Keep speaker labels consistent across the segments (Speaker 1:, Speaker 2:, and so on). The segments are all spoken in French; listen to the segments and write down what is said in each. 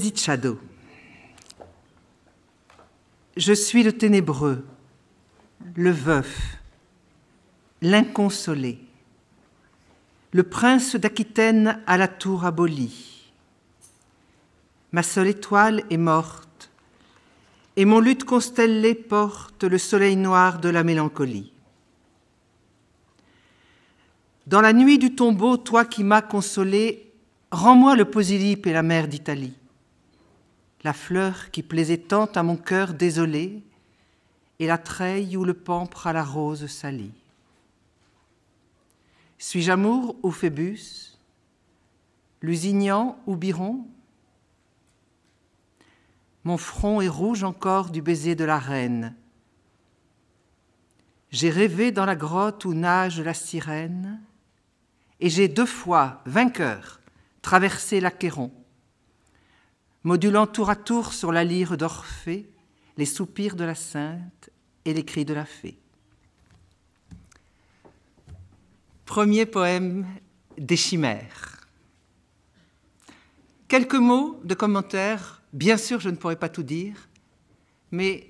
Speaker 1: dit Shadow. Je suis le ténébreux, le veuf, l'inconsolé, le prince d'Aquitaine à la tour abolie. Ma seule étoile est morte et mon luth constellé porte le soleil noir de la mélancolie. Dans la nuit du tombeau, toi qui m'as consolé, rends-moi le posilipe et la mer d'Italie, la fleur qui plaisait tant à mon cœur désolé, et la treille où le pampre à la rose s'allie. Suis-je amour ou Phébus, Lusignan ou Biron mon front est rouge encore du baiser de la reine. J'ai rêvé dans la grotte où nage la sirène, et j'ai deux fois, vainqueur, traversé l'Achéron, modulant tour à tour sur la lyre d'Orphée les soupirs de la sainte et les cris de la fée. Premier poème des chimères. Quelques mots de commentaires Bien sûr, je ne pourrai pas tout dire, mais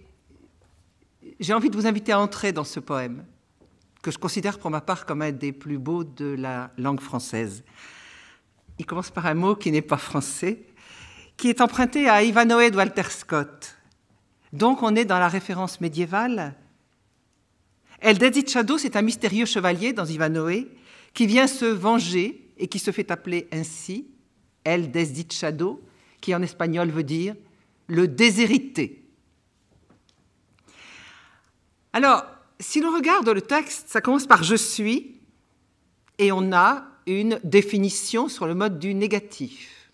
Speaker 1: j'ai envie de vous inviter à entrer dans ce poème, que je considère pour ma part comme un des plus beaux de la langue française. Il commence par un mot qui n'est pas français, qui est emprunté à Ivanhoe de Walter Scott. Donc on est dans la référence médiévale. El Shadow, c'est un mystérieux chevalier dans Ivanhoe qui vient se venger et qui se fait appeler ainsi El Shadow, qui en espagnol veut dire le déshérité. Alors, si l'on regarde le texte, ça commence par je suis et on a une définition sur le mode du négatif.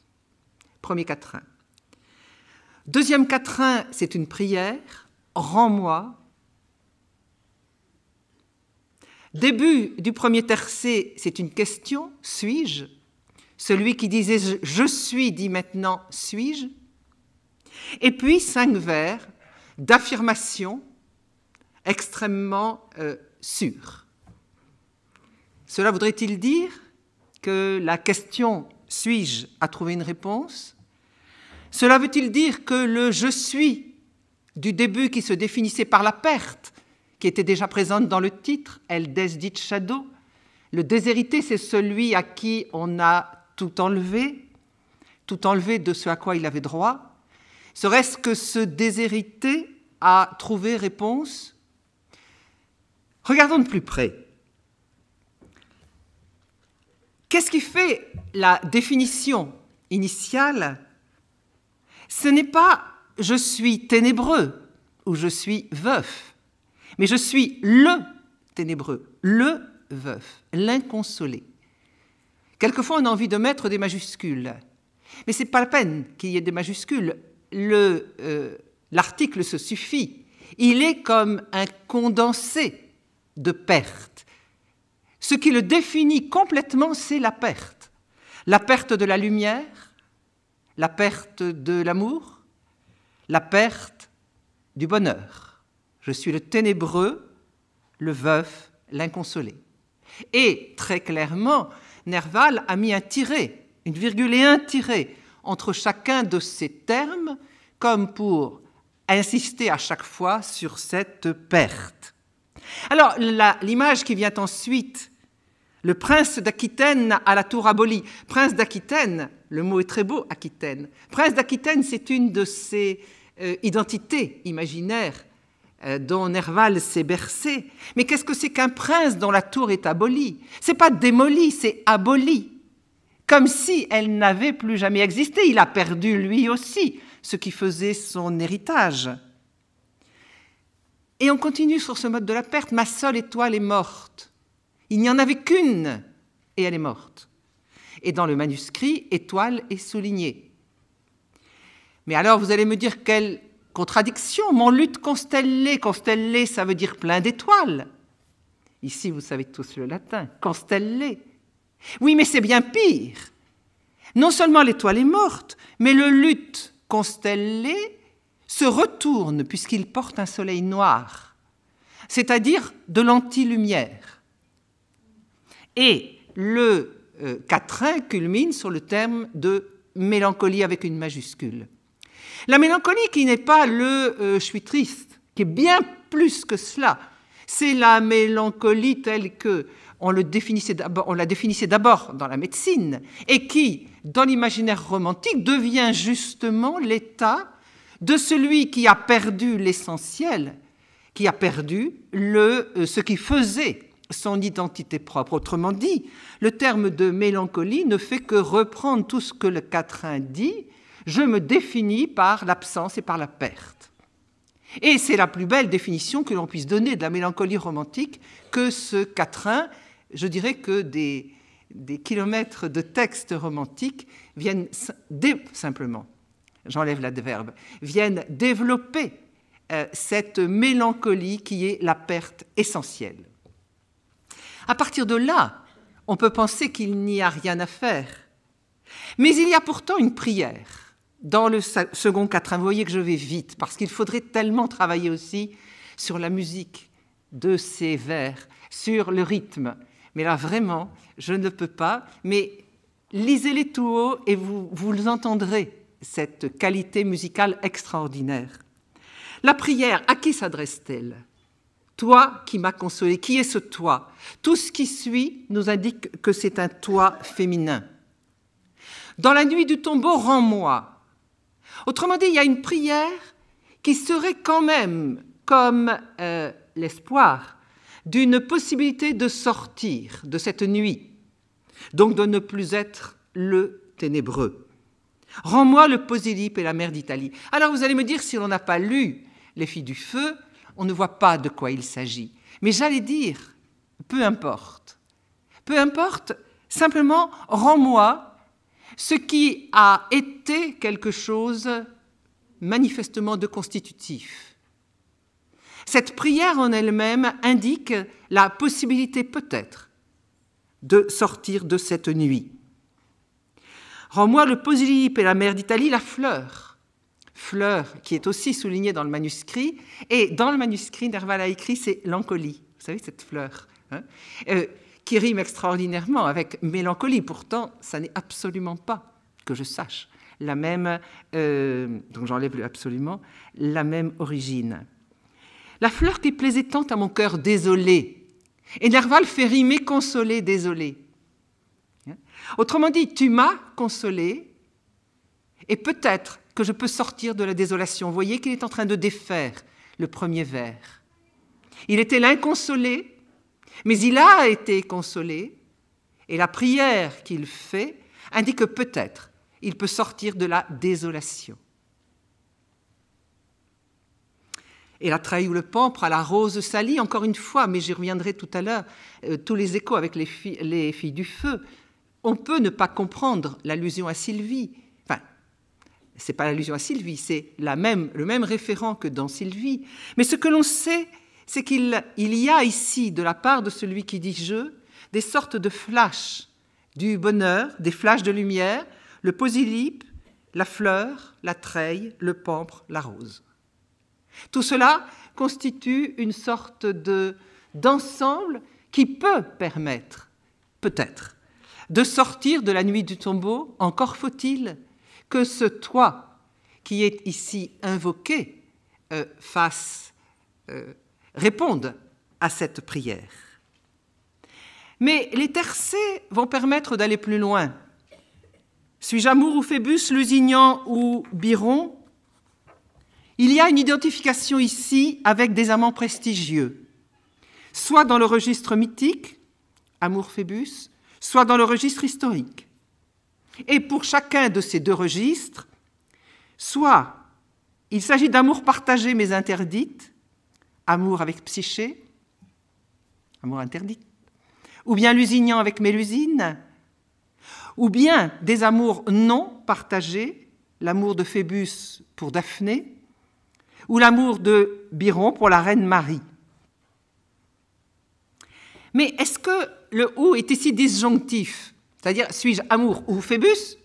Speaker 1: Premier quatrain. Deuxième quatrain, c'est une prière. Rends-moi. Début du premier tercé, c'est une question. Suis-je celui qui disait je suis dit maintenant suis-je Et puis cinq vers d'affirmation extrêmement euh, sûre. Cela voudrait-il dire que la question suis-je a trouvé une réponse Cela veut-il dire que le je suis du début qui se définissait par la perte, qui était déjà présente dans le titre, El dit Shadow, le déshérité, c'est celui à qui on a tout enlevé, tout enlevé de ce à quoi il avait droit, serait-ce que ce déshériter a trouvé réponse Regardons de plus près. Qu'est-ce qui fait la définition initiale Ce n'est pas je suis ténébreux ou je suis veuf, mais je suis le ténébreux, le veuf, l'inconsolé. Quelquefois, on a envie de mettre des majuscules. Mais ce n'est pas la peine qu'il y ait des majuscules. Euh, l'article se suffit. Il est comme un condensé de pertes. Ce qui le définit complètement, c'est la perte. La perte de la lumière, la perte de l'amour, la perte du bonheur. Je suis le ténébreux, le veuf, l'inconsolé. Et très clairement, Nerval a mis un tiré, une virgule et un tiret entre chacun de ces termes, comme pour insister à chaque fois sur cette perte. Alors, l'image qui vient ensuite, le prince d'Aquitaine à la tour abolie. Prince d'Aquitaine, le mot est très beau, Aquitaine. Prince d'Aquitaine, c'est une de ses euh, identités imaginaires euh, dont Nerval s'est bercé. Mais qu'est-ce que c'est qu'un prince dont la tour est abolie C'est pas démoli, c'est aboli. Comme si elle n'avait plus jamais existé. Il a perdu lui aussi ce qui faisait son héritage. Et on continue sur ce mode de la perte. Ma seule étoile est morte. Il n'y en avait qu'une et elle est morte. Et dans le manuscrit, étoile est soulignée. Mais alors vous allez me dire quelle Contradiction, mon lutte constellée, constellée, ça veut dire plein d'étoiles. Ici, vous savez tous le latin, constellée. Oui, mais c'est bien pire. Non seulement l'étoile est morte, mais le lutte constellé se retourne puisqu'il porte un soleil noir, c'est-à-dire de l'antilumière. Et le euh, quatrain culmine sur le terme de mélancolie avec une majuscule. La mélancolie qui n'est pas le euh, je suis triste, qui est bien plus que cela. C'est la mélancolie telle que on, la définissait d'abord dans la médecine et qui, dans l'imaginaire romantique, devient justement l'état de celui qui a perdu l'essentiel, qui a perdu euh, ce qui faisait son identité propre. Autrement dit, le terme de mélancolie ne fait que reprendre tout ce que le quatrain dit je me définis par l'absence et par la perte. Et c'est la plus belle définition que l'on puisse donner de la mélancolie romantique que ce quatrain, je dirais que des, kilomètres de textes romantiques viennent simplement, j'enlève l'adverbe, viennent développer euh, cette mélancolie qui est la perte essentielle. À partir de là, on peut penser qu'il n'y a rien à faire. Mais il y a pourtant une prière dans le second quatrain. Vous voyez que je vais vite, parce qu'il faudrait tellement travailler aussi sur la musique de ces vers, sur le rythme. Mais là, vraiment, je ne peux pas. Mais lisez-les tout haut et vous, vous entendrez cette qualité musicale extraordinaire. La prière, à qui s'adresse-t-elle Toi qui m'as consolé, qui est ce toi Tout ce qui suit nous indique que c'est un toi féminin. Dans la nuit du tombeau, rends-moi, Autrement dit, il y a une prière qui serait quand même comme euh, l'espoir d'une possibilité de sortir de cette nuit, donc de ne plus être le ténébreux. Rends-moi le Posélipe et la mer d'Italie. Alors vous allez me dire, si l'on n'a pas lu Les filles du feu, on ne voit pas de quoi il s'agit. Mais j'allais dire, peu importe. Peu importe, simplement, rends-moi ce qui a été quelque chose manifestement de constitutif. Cette prière en elle-même indique la possibilité peut-être de sortir de cette nuit. Rends-moi le posilipe et la mère d'Italie la fleur. Fleur qui est aussi soulignée dans le manuscrit. Et dans le manuscrit, Nerval a écrit, c'est l'encolie. Vous savez, cette fleur. Hein. Euh, qui rime extraordinairement avec mélancolie. Pourtant, ça n'est absolument pas, que je sache, la même, euh, donc j'enlève absolument, la même origine. La fleur qui plaisait tant à mon cœur désolé, et Nerval fait rimer consolé, désolé. Hein? Autrement dit, tu m'as consolé, et peut-être que je peux sortir de la désolation. Vous voyez qu'il est en train de défaire le premier vers. Il était l'inconsolé mais il a été consolé, et la prière qu'il fait indique que peut-être il peut sortir de la désolation. Et la trahie ou le pampre à la rose salie, encore une fois, mais j'y reviendrai tout à l'heure, euh, tous les échos avec les, filles, du feu. On peut ne pas comprendre l'allusion à Sylvie. Enfin, n'est pas l'allusion à Sylvie, c'est la même, le même référent que dans Sylvie. Mais ce que l'on sait, c'est qu'il y a ici, de la part de celui qui dit je, des sortes de flashs du bonheur, des flashs de lumière, le posilipe, la fleur, la treille, le pampre, la rose. Tout cela constitue une sorte d'ensemble qui peut permettre, peut-être, de sortir de la nuit du tombeau, encore faut-il que ce toi » qui est ici invoqué euh, fasse euh, répondent à cette prière. Mais les tercets vont permettre d'aller plus loin. Suis-je Amour ou Phébus, Lusignan ou Biron Il y a une identification ici avec des amants prestigieux, soit dans le registre mythique, Amour Phébus, soit dans le registre historique. Et pour chacun de ces deux registres, soit il s'agit d'amour partagé mais interdite, Amour avec Psyché, Amour interdit, ou bien Lusignan avec Mélusine, ou bien des amours non partagés, l'amour de Phébus pour Daphné, ou l'amour de Biron pour la reine Marie. Mais est-ce que le ou est ici disjonctif C'est-à-dire, suis-je amour ou Phébus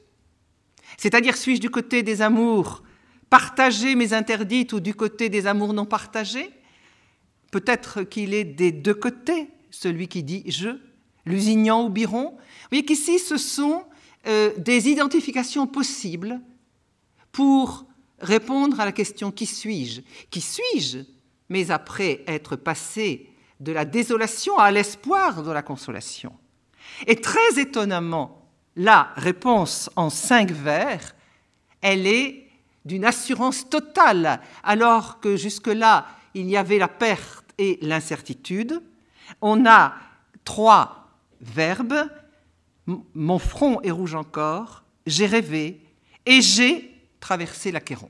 Speaker 1: C'est-à-dire, suis-je du côté des amours partagés mais interdits ou du côté des amours non partagés Peut-être qu'il est des deux côtés, celui qui dit je, lusignant ou Biron. Vous voyez qu'ici, ce sont euh, des identifications possibles pour répondre à la question qui suis-je Qui suis-je Mais après être passé de la désolation à l'espoir de la consolation. Et très étonnamment, la réponse en cinq vers, elle est d'une assurance totale, alors que jusque-là, il y avait la perte et l'incertitude, on a trois verbes, mon front est rouge encore, j'ai rêvé et j'ai traversé l'aquéron.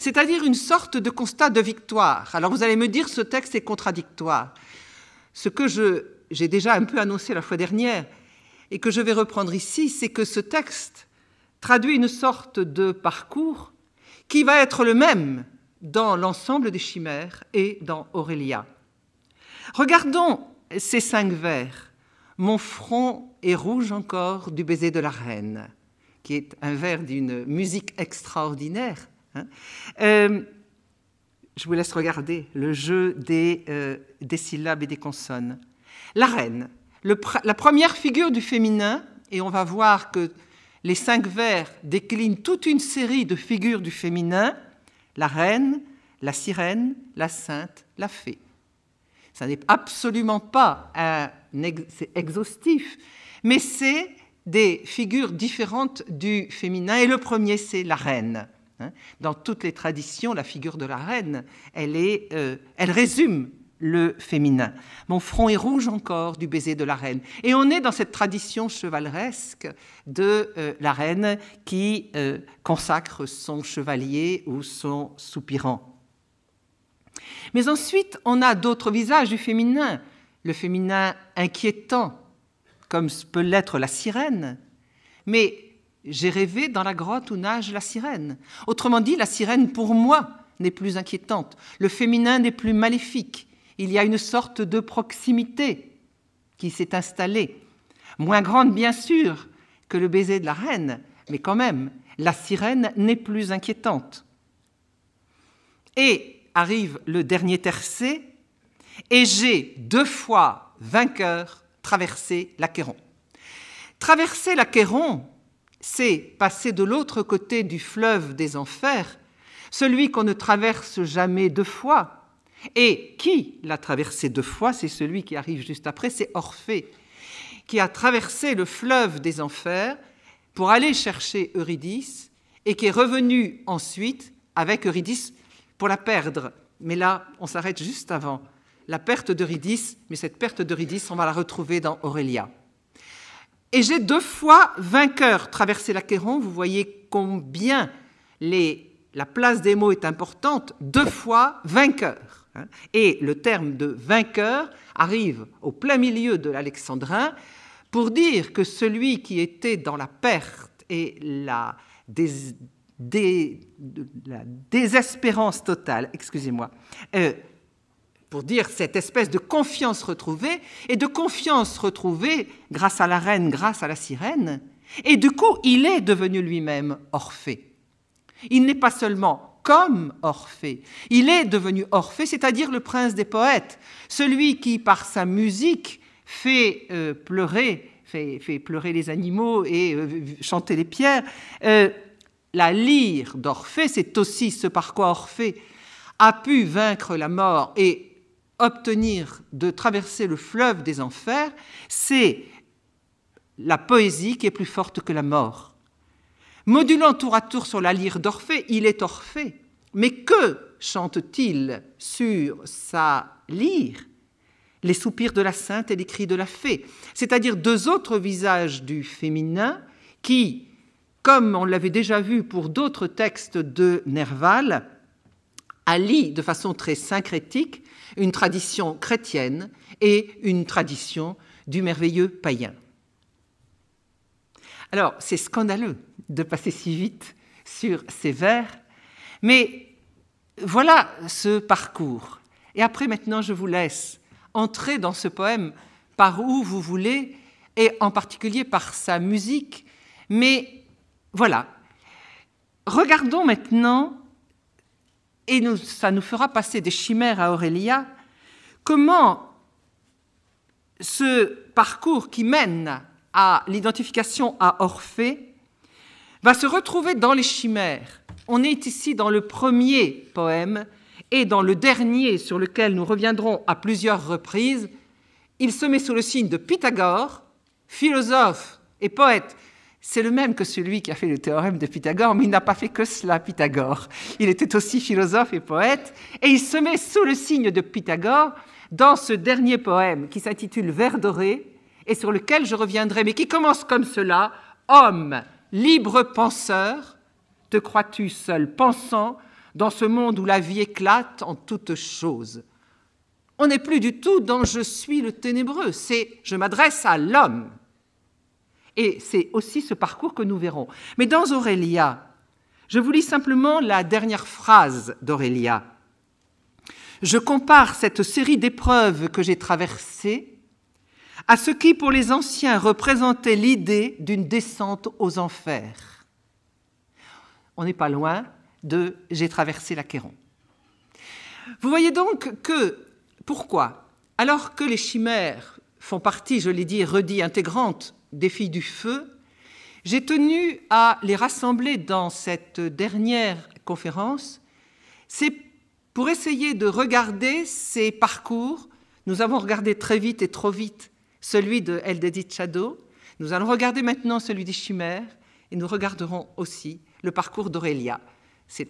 Speaker 1: C'est-à-dire une sorte de constat de victoire. Alors vous allez me dire, ce texte est contradictoire. Ce que j'ai déjà un peu annoncé la fois dernière et que je vais reprendre ici, c'est que ce texte traduit une sorte de parcours qui va être le même dans l'ensemble des chimères et dans Aurélia. Regardons ces cinq vers. Mon front est rouge encore du baiser de la reine, qui est un vers d'une musique extraordinaire. Hein. Euh, je vous laisse regarder le jeu des, euh, syllabes et des consonnes. La reine, la première figure du féminin, et on va voir que les cinq vers déclinent toute une série de figures du féminin la reine, la sirène, la sainte, la fée. Ça n'est absolument pas c'est exhaustif, mais c'est des figures différentes du féminin. Et le premier, c'est la reine. Hein. Dans toutes les traditions, la figure de la reine, elle, est, euh, elle résume le féminin. Mon front est rouge encore du baiser de la reine. Et on est dans cette tradition chevaleresque de euh, la reine qui euh, consacre son chevalier ou son soupirant. Mais ensuite, on a d'autres visages du féminin. Le féminin inquiétant, comme peut l'être la sirène. Mais j'ai rêvé dans la grotte où nage la sirène. Autrement dit, la sirène, pour moi, n'est plus inquiétante. Le féminin n'est plus maléfique il y a une sorte de proximité qui s'est installée, moins grande bien sûr que le baiser de la reine, mais quand même, la sirène n'est plus inquiétante. Et arrive le dernier tercé, et j'ai deux fois vainqueur traversé l'Achéron. Traverser l'Achéron, c'est passer de l'autre côté du fleuve des enfers, celui qu'on ne traverse jamais deux fois, et qui l'a traversé deux fois C'est celui qui arrive juste après, c'est Orphée, qui a traversé le fleuve des enfers pour aller chercher Eurydice et qui est revenu ensuite avec Eurydice pour la perdre. Mais là, on s'arrête juste avant. La perte d'Eurydice, mais cette perte d'Eurydice, on va la retrouver dans Aurélia. Et j'ai deux fois vainqueur traversé l'Achéron. Vous voyez combien la place des mots est importante. Deux fois vainqueur. Hein. Et le terme de vainqueur arrive au plein milieu de l'alexandrin pour dire que celui qui était dans la perte et la, désespérance totale, excusez-moi, euh, pour dire cette espèce de confiance retrouvée, et de confiance retrouvée grâce à la reine, grâce à la sirène, et du coup, il est devenu lui-même Orphée. Il n'est pas seulement comme Orphée. Il est devenu Orphée, c'est-à-dire le prince des poètes, celui qui, par sa musique, fait euh, pleurer, fait, pleurer les animaux et euh, chanter les pierres. Euh, la lyre d'Orphée, c'est aussi ce par quoi Orphée a pu vaincre la mort et obtenir de traverser le fleuve des enfers, c'est la poésie qui est plus forte que la mort. Modulant tour à tour sur la lyre d'Orphée, il est Orphée. Mais que chante-t-il sur sa lyre Les soupirs de la sainte et les cris de la fée, c'est-à-dire deux autres visages du féminin qui, comme on l'avait déjà vu pour d'autres textes de Nerval, allie de façon très syncrétique une tradition chrétienne et une tradition du merveilleux païen. Alors, c'est scandaleux de passer si vite sur ces vers. Mais voilà ce parcours. Et après, maintenant, je vous laisse entrer dans ce poème par où vous voulez, et en particulier par sa musique. Mais voilà. Regardons maintenant, et ça nous fera passer des chimères à Aurélia, comment ce parcours qui mène à l'identification à Orphée va se retrouver dans les chimères. On est ici dans le premier poème et dans le dernier sur lequel nous reviendrons à plusieurs reprises. Il se met sous le signe de Pythagore, philosophe et poète. C'est le même que celui qui a fait le théorème de Pythagore, mais il n'a pas fait que cela, Pythagore. Il était aussi philosophe et poète, et il se met sous le signe de Pythagore dans ce dernier poème qui s'intitule Vers doré, et sur lequel je reviendrai, mais qui commence comme cela, Homme, libre penseur, te crois-tu seul pensant dans ce monde où la vie éclate en toutes choses On n'est plus du tout dans je suis le ténébreux, c'est je m'adresse à l'homme. Et c'est aussi ce parcours que nous verrons. Mais dans Aurélia, je vous lis simplement la dernière phrase d'Aurélia. Je compare cette série d'épreuves que j'ai traversées à ce qui pour les anciens représentait l'idée d'une descente aux enfers. On n'est pas loin de J'ai traversé l'Achéron. Vous voyez donc que, pourquoi Alors que les chimères font partie, je l'ai dit, redit intégrante des filles du feu, j'ai tenu à les rassembler dans cette dernière conférence, c'est pour essayer de regarder ces parcours. Nous avons regardé très vite et trop vite celui de Eldedit Shadow. Nous allons regarder maintenant celui des chimères et nous regarderons aussi le parcours d'Aurélia. C'est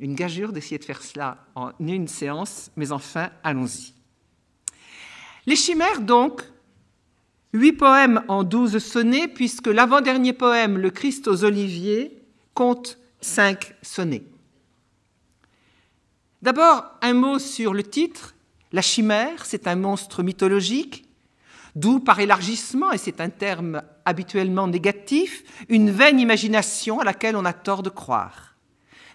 Speaker 1: une gageure d'essayer de faire cela en une séance, mais enfin, allons-y. Les chimères, donc, huit poèmes en douze sonnets, puisque l'avant-dernier poème, Le Christ aux Oliviers, compte cinq sonnets. D'abord, un mot sur le titre. La chimère, c'est un monstre mythologique D'où, par élargissement, et c'est un terme habituellement négatif, une vaine imagination à laquelle on a tort de croire.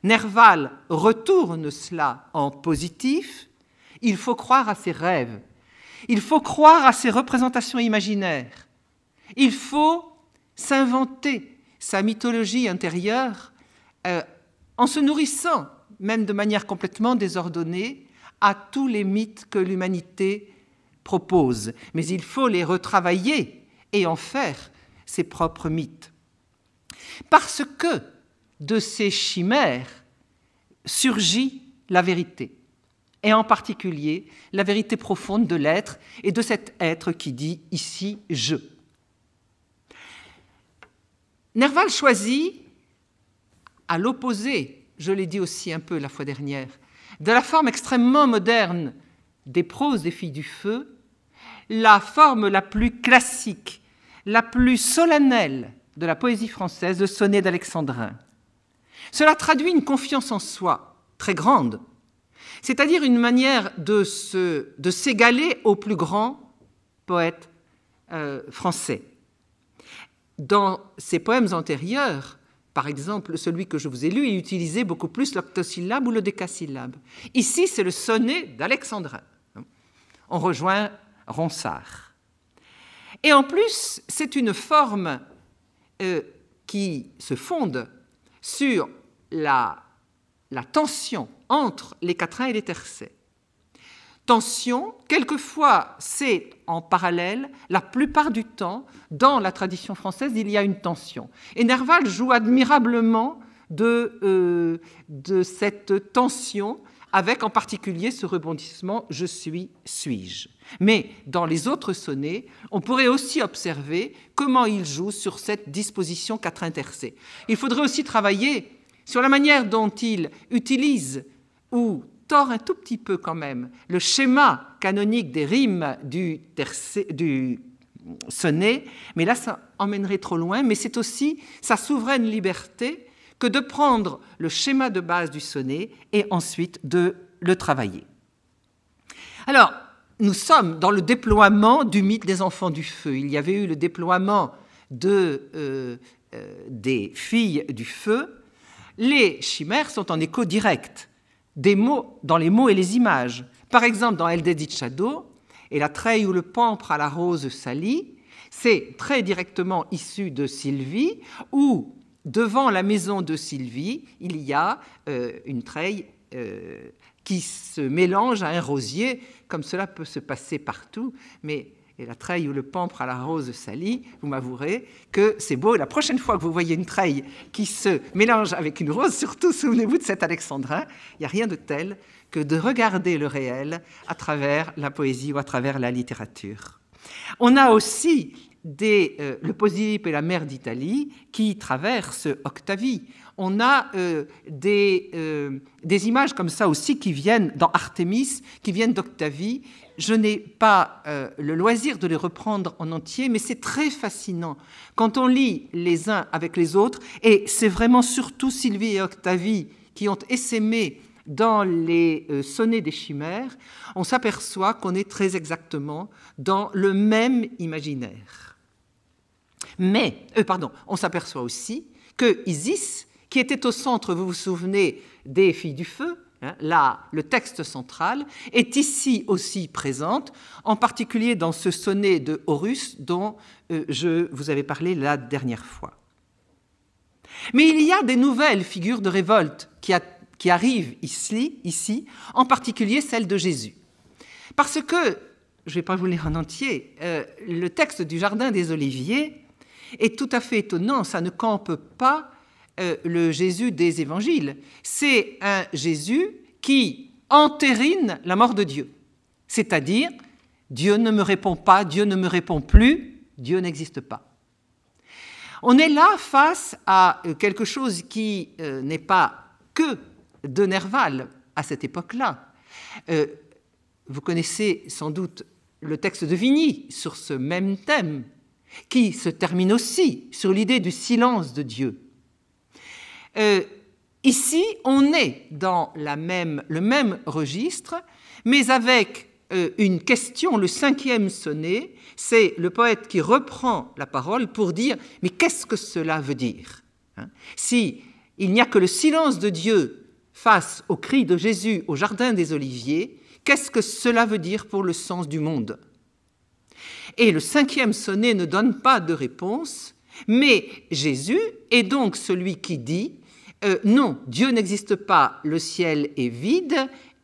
Speaker 1: Nerval retourne cela en positif. Il faut croire à ses rêves. Il faut croire à ses représentations imaginaires. Il faut s'inventer sa mythologie intérieure euh, en se nourrissant, même de manière complètement désordonnée, à tous les mythes que l'humanité propose, mais il faut les retravailler et en faire ses propres mythes. Parce que de ces chimères surgit la vérité, et en particulier la vérité profonde de l'être et de cet être qui dit ici je. Nerval choisit, à l'opposé, je l'ai dit aussi un peu la fois dernière, de la forme extrêmement moderne des proses des filles du feu, la forme la plus classique, la plus solennelle de la poésie française, le sonnet d'Alexandrin. Cela traduit une confiance en soi très grande, c'est-à-dire une manière de, de s'égaler au plus grand poète euh, français. Dans ses poèmes antérieurs, par exemple celui que je vous ai lu, il utilisait beaucoup plus l'octosyllabe ou le décasyllabe. Ici, c'est le sonnet d'Alexandrin. On rejoint Ronsard. Et en plus, c'est une forme euh, qui se fonde sur la, tension entre les quatrains et les tercets. Tension, quelquefois c'est en parallèle, la plupart du temps, dans la tradition française, il y a une tension. Et Nerval joue admirablement de euh, cette tension avec en particulier ce rebondissement je suis, suis-je. Mais dans les autres sonnets, on pourrait aussi observer comment il joue sur cette disposition quatre intercé. Il faudrait aussi travailler sur la manière dont il utilise ou tord un tout petit peu quand même le schéma canonique des rimes du, du sonnet, mais là ça emmènerait trop loin, mais c'est aussi sa souveraine liberté que de prendre le schéma de base du sonnet et ensuite de le travailler. Alors, nous sommes dans le déploiement du mythe des enfants du feu. Il y avait eu le déploiement de, euh, euh, des filles du feu. Les chimères sont en écho direct des mots, dans les mots et les images. Par exemple, dans El Dedit Shadow, et la treille où le pampre à la rose s'allie », c'est très directement issu de Sylvie, où devant la maison de Sylvie, il y a euh, une treille euh, qui se mélange à un rosier, comme cela peut se passer partout, mais la treille ou le pampre à la rose s'allie, vous m'avouerez que c'est beau. la prochaine fois que vous voyez une treille qui se mélange avec une rose, surtout souvenez-vous de cet alexandrin, il n'y a rien de tel que de regarder le réel à travers la poésie ou à travers la littérature. On a aussi des, euh, le Posillipe et la mer d'Italie qui traversent Octavie. On a euh, des, euh, des, images comme ça aussi qui viennent dans Artemis, qui viennent d'Octavie. Je n'ai pas le loisir de les reprendre en entier, mais c'est très fascinant quand on lit les uns avec les autres. Et c'est vraiment surtout Sylvie et Octavie qui ont essaimé dans les sonnets des chimères, on s'aperçoit qu'on est très exactement dans le même imaginaire. Mais, euh, pardon, on s'aperçoit aussi que Isis, qui était au centre, vous vous souvenez, des filles du feu, hein, là, le texte central, est ici aussi présente, en particulier dans ce sonnet de Horus dont euh, je vous avais parlé la dernière fois. Mais il y a des nouvelles figures de révolte qui, arrivent ici, ici, en particulier celle de Jésus. Parce que, je ne vais pas vous lire en entier, euh, le texte du Jardin des Oliviers est tout à fait étonnant. Ça ne campe pas euh, le Jésus des évangiles. C'est un Jésus qui entérine la mort de Dieu. C'est-à-dire, Dieu ne me répond pas, Dieu ne me répond plus, Dieu n'existe pas. On est là face à euh, quelque chose qui euh, n'est pas que de Nerval à cette époque-là. vous connaissez sans doute le texte de Vigny sur ce même thème qui se termine aussi sur l'idée du silence de Dieu. Euh, ici, on est dans le même registre, mais avec euh, une question, le cinquième sonnet, c'est le poète qui reprend la parole pour dire, mais qu'est-ce que cela veut dire hein Si il n'y a que le silence de Dieu face au cri de Jésus au Jardin des Oliviers, qu'est-ce que cela veut dire pour le sens du monde et le cinquième sonnet ne donne pas de réponse, mais Jésus est donc celui qui dit euh, Non, Dieu n'existe pas, le ciel est vide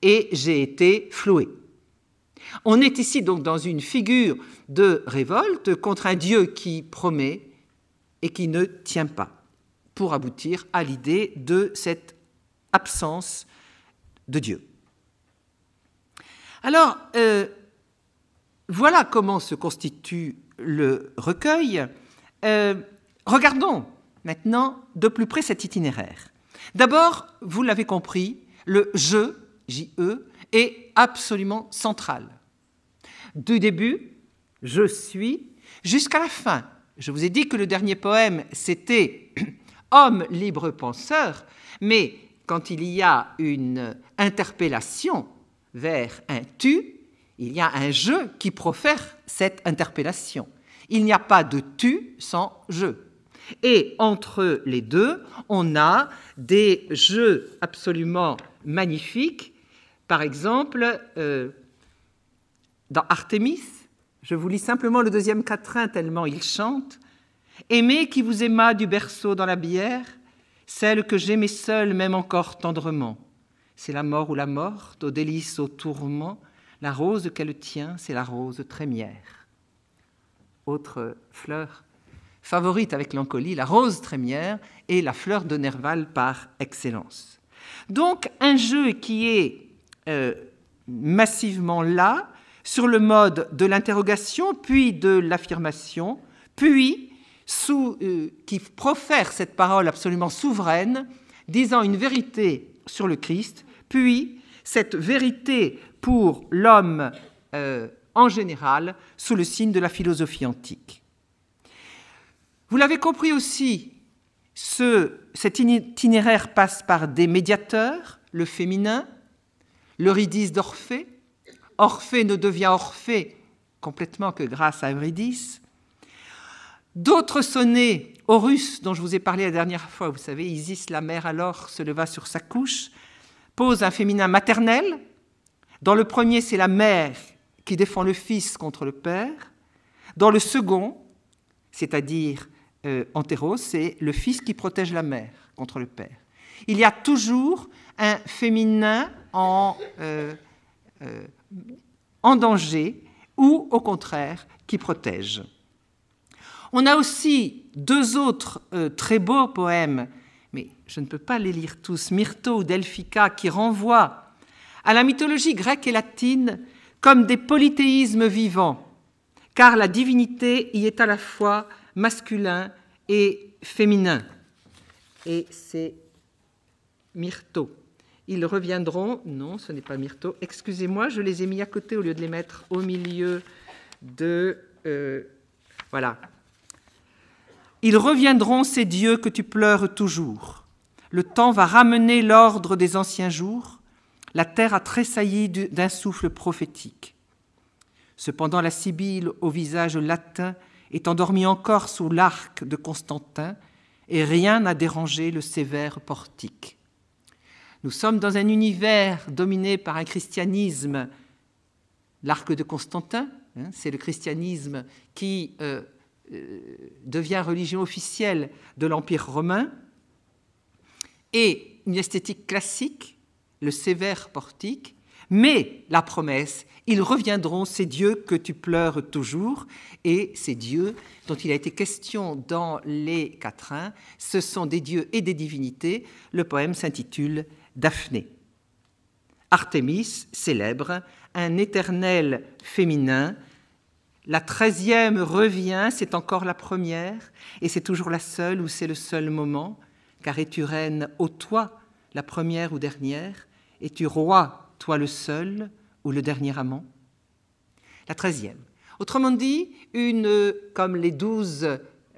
Speaker 1: et j'ai été floué. On est ici donc dans une figure de révolte contre un Dieu qui promet et qui ne tient pas, pour aboutir à l'idée de cette absence de Dieu. Alors, euh, voilà comment se constitue le recueil. Euh, regardons maintenant de plus près cet itinéraire. D'abord, vous l'avez compris, le je, J-E, est absolument central. Du début, je suis, jusqu'à la fin. Je vous ai dit que le dernier poème, c'était Homme libre penseur, mais quand il y a une interpellation vers un tu, il y a un je qui profère cette interpellation. Il n'y a pas de tu sans jeu. Et entre les deux, on a des jeux absolument magnifiques. Par exemple, euh, dans Artemis, je vous lis simplement le deuxième quatrain tellement il chante. Aimez qui vous aima du berceau dans la bière, celle que j'aimais seule, même encore tendrement. C'est la mort ou la morte, aux délices, au tourment, la rose qu'elle tient, c'est la rose trémière. Autre fleur favorite avec l'encolie, la rose trémière est la fleur de Nerval par excellence. Donc un jeu qui est euh, massivement là, sur le mode de l'interrogation, puis de l'affirmation, puis euh, qui profère cette parole absolument souveraine, disant une vérité sur le Christ, puis cette vérité pour l'homme euh, en général sous le signe de la philosophie antique. Vous l'avez compris aussi, cet itinéraire passe par des médiateurs, le féminin, l'Eurydice d'Orphée. Orphée ne devient Orphée complètement que grâce à Eurydice. D'autres sonnets, Horus, dont je vous ai parlé la dernière fois, vous savez, Isis, la mère alors, se leva sur sa couche, pose un féminin maternel, dans le premier, c'est la mère qui défend le fils contre le père. Dans le second, c'est-à-dire euh, en c'est le fils qui protège la mère contre le père. Il y a toujours un féminin en, euh, euh, en danger ou au contraire qui protège. On a aussi deux autres très beaux poèmes, mais je ne peux pas les lire tous, Myrto ou Delphica, qui renvoient à la mythologie grecque et latine comme des polythéismes vivants, car la divinité y est à la fois masculin et féminin. Et c'est Myrto. Ils reviendront. Non, ce n'est pas Myrto. Excusez-moi, je les ai mis à côté au lieu de les mettre au milieu de. Euh, voilà. Ils reviendront, ces dieux que tu pleures toujours. Le temps va ramener l'ordre des anciens jours la terre a tressailli d'un souffle prophétique. Cependant, la Sibylle au visage latin est endormie encore sous l'arc de Constantin, et rien n'a dérangé le sévère portique. Nous sommes dans un univers dominé par un christianisme, l'arc de Constantin, hein, c'est le christianisme qui euh, euh, devient religion officielle de l'Empire romain, et une esthétique classique le sévère portique, mais la promesse, ils reviendront, ces dieux que tu pleures toujours, et ces dieux dont il a été question dans les quatrains, ce sont des dieux et des divinités. Le poème s'intitule Daphné. Artémis célèbre un éternel féminin. La treizième revient, c'est encore la première, et c'est toujours la seule ou c'est le seul moment, car es-tu reine au toi, la première ou dernière, es-tu roi, toi le seul, ou le dernier amant La treizième. Autrement dit, une, comme les douze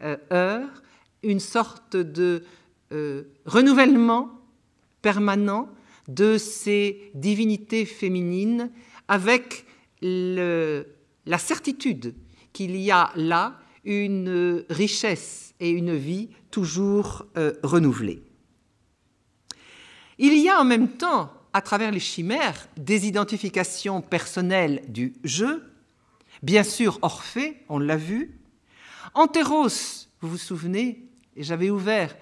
Speaker 1: euh, heures, une sorte de euh, renouvellement permanent de ces divinités féminines avec la certitude qu'il y a là une richesse et une vie toujours euh, renouvelées. renouvelée. Il y a en même temps à travers les chimères, des identifications personnelles du je. Bien sûr, Orphée, on l'a vu. Antéros, vous vous souvenez, j'avais ouvert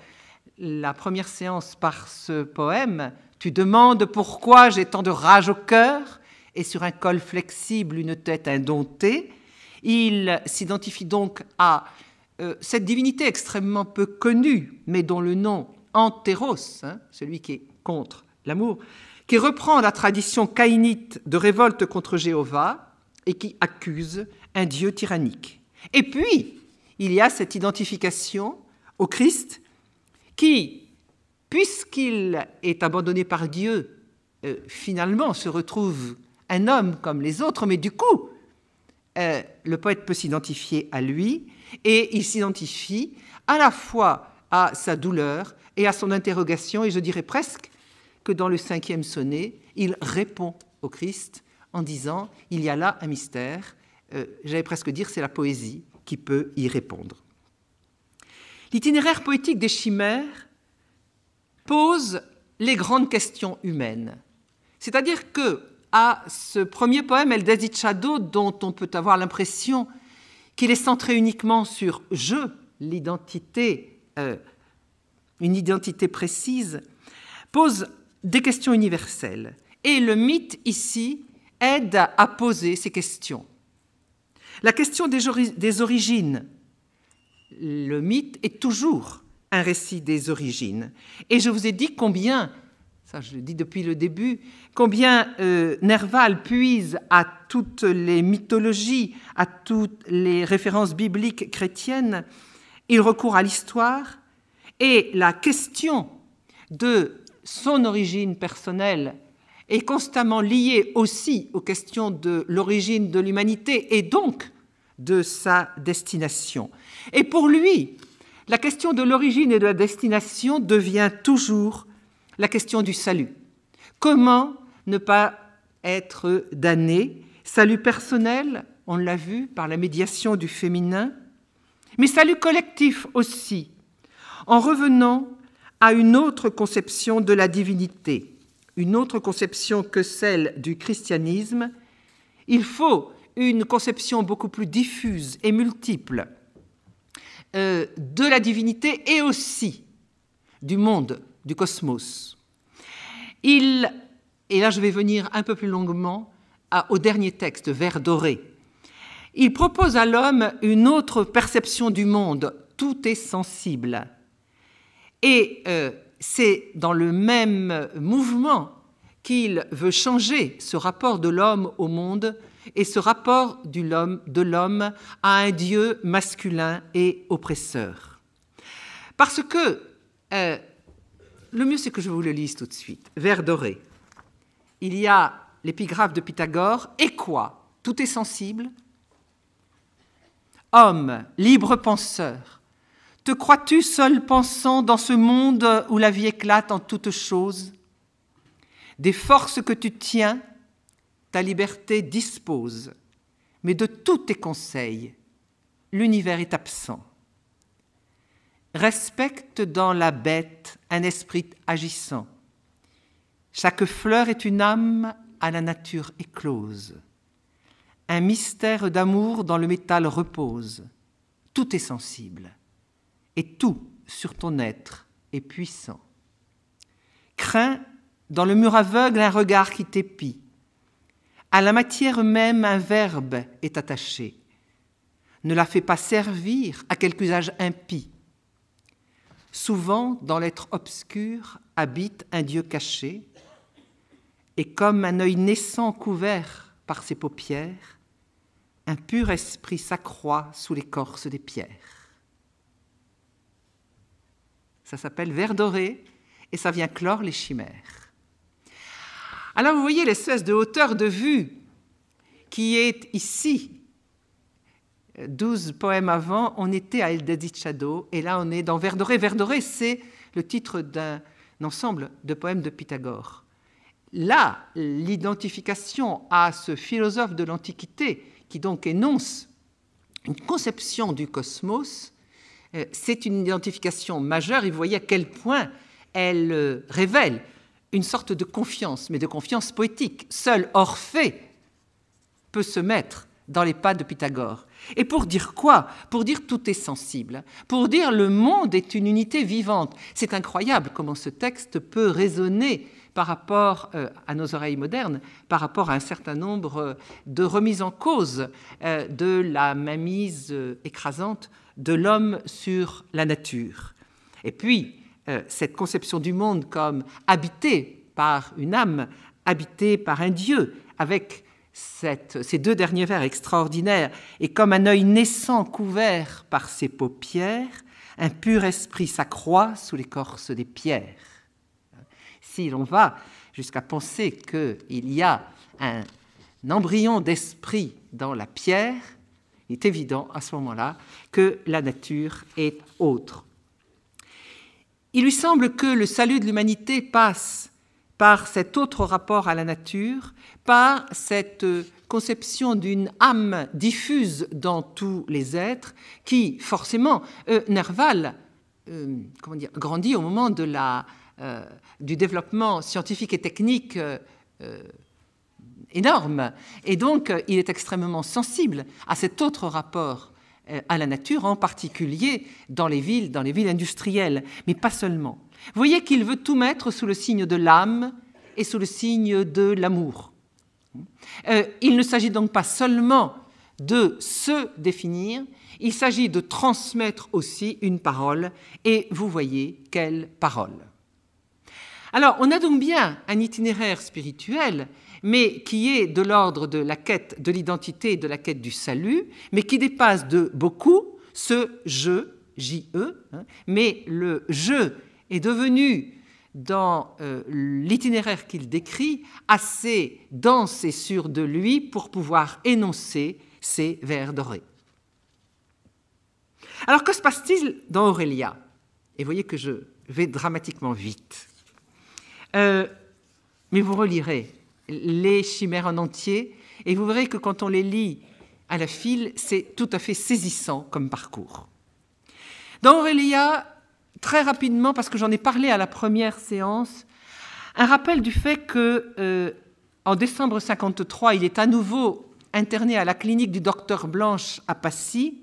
Speaker 1: la première séance par ce poème, Tu demandes pourquoi j'ai tant de rage au cœur, et sur un col flexible, une tête indomptée. Il s'identifie donc à euh, cette divinité extrêmement peu connue, mais dont le nom Antéros, hein, celui qui est contre l'amour, qui reprend la tradition caïnite de révolte contre Jéhovah et qui accuse un Dieu tyrannique. Et puis, il y a cette identification au Christ qui, puisqu'il est abandonné par Dieu, euh, finalement se retrouve un homme comme les autres, mais du coup, euh, le poète peut s'identifier à lui et il s'identifie à la fois à sa douleur et à son interrogation, et je dirais presque que dans le cinquième sonnet, il répond au Christ en disant Il y a là un mystère. Euh, j'allais presque dire c'est la poésie qui peut y répondre. L'itinéraire poétique des chimères pose les grandes questions humaines. C'est-à-dire que, à ce premier poème, El shadow dont on peut avoir l'impression qu'il est centré uniquement sur je, l'identité, euh, une identité précise, pose des questions universelles. Et le mythe ici aide à poser ces questions. La question des, origines. Le mythe est toujours un récit des origines. Et je vous ai dit combien, ça je le dis depuis le début, combien euh, Nerval puise à toutes les mythologies, à toutes les références bibliques chrétiennes, il recourt à l'histoire et la question de son origine personnelle est constamment liée aussi aux questions de l'origine de l'humanité et donc de sa destination. Et pour lui, la question de l'origine et de la destination devient toujours la question du salut. Comment ne pas être damné Salut personnel, on l'a vu, par la médiation du féminin, mais salut collectif aussi, en revenant à une autre conception de la divinité, une autre conception que celle du christianisme, il faut une conception beaucoup plus diffuse et multiple euh, de la divinité et aussi du monde, du cosmos. Il, et là je vais venir un peu plus longuement au dernier texte, vers doré. Il propose à l'homme une autre perception du monde, tout est sensible. Et euh, c'est dans le même mouvement qu'il veut changer ce rapport de l'homme au monde et ce rapport de l'homme à un Dieu masculin et oppresseur. Parce que, euh, le mieux c'est que je vous le lise tout de suite, vers doré. Il y a l'épigraphe de Pythagore, et quoi Tout est sensible Homme, libre penseur, te crois-tu seul pensant dans ce monde où la vie éclate en toutes choses Des forces que tu tiens, ta liberté dispose, mais de tous tes conseils, l'univers est absent. Respecte dans la bête un esprit agissant. Chaque fleur est une âme à la nature éclose. Un mystère d'amour dans le métal repose. Tout est sensible et tout sur ton être est puissant. Crains dans le mur aveugle un regard qui t'épie. À la matière même un verbe est attaché. Ne la fais pas servir à quelque usage impie. Souvent, dans l'être obscur habite un Dieu caché, et comme un œil naissant couvert par ses paupières, un pur esprit s'accroît sous l'écorce des pierres. Ça s'appelle Verdoré » et ça vient clore les chimères. Alors vous voyez l'espèce de hauteur de vue qui est ici. Douze poèmes avant, on était à El Shadow et là on est dans Verdoré ».« Verdoré », c'est le titre d'un ensemble de poèmes de Pythagore. Là, l'identification à ce philosophe de l'Antiquité, qui donc énonce une conception du cosmos, euh, c'est une identification majeure et vous voyez à quel point elle euh, révèle une sorte de confiance, mais de confiance poétique. Seul Orphée peut se mettre dans les pas de Pythagore. Et pour dire quoi Pour dire tout est sensible, pour dire le monde est une unité vivante. C'est incroyable comment ce texte peut résonner par rapport euh, à nos oreilles modernes, par rapport à un certain nombre de remises en cause de la mainmise écrasante de l'homme sur la nature. Et puis, euh, cette conception du monde comme habité par une âme, habité par un Dieu, avec ces deux derniers vers extraordinaires, et comme un œil naissant couvert par ses paupières, un pur esprit s'accroît sous l'écorce des pierres. Si l'on va jusqu'à penser qu'il y a un embryon d'esprit dans la pierre, il est évident à ce moment-là que la nature est autre. Il lui semble que le salut de l'humanité passe par cet autre rapport à la nature, par cette conception d'une âme diffuse dans tous les êtres, qui forcément, euh, Nerval, euh, comment dire, grandit au moment euh, du développement scientifique et technique énorme. Et donc, euh, il est extrêmement sensible à cet autre rapport euh, à la nature, en particulier dans les villes, dans les villes industrielles, mais pas seulement. Vous voyez qu'il veut tout mettre sous le signe de l'âme et sous le signe de l'amour. Euh, il ne s'agit donc pas seulement de se définir, il s'agit de transmettre aussi une parole, et vous voyez quelle parole. Alors, on a donc bien un itinéraire spirituel mais qui est de l'ordre de la quête de l'identité et de la quête du salut, mais qui dépasse de beaucoup ce je, j e, hein. mais le je est devenu dans euh, l'itinéraire qu'il décrit, assez dense et sûr de lui pour pouvoir énoncer ses vers dorés. Alors que se passe-t-il dans Aurélia Et voyez que je vais dramatiquement vite. Euh, mais vous relirez les chimères en entier, et vous verrez que quand on les lit à la file, c'est tout à fait saisissant comme parcours. Dans Aurélia, très rapidement, parce que j'en ai parlé à la première séance, un rappel du fait que euh, en décembre 53, il est à nouveau interné à la clinique du docteur Blanche à Passy,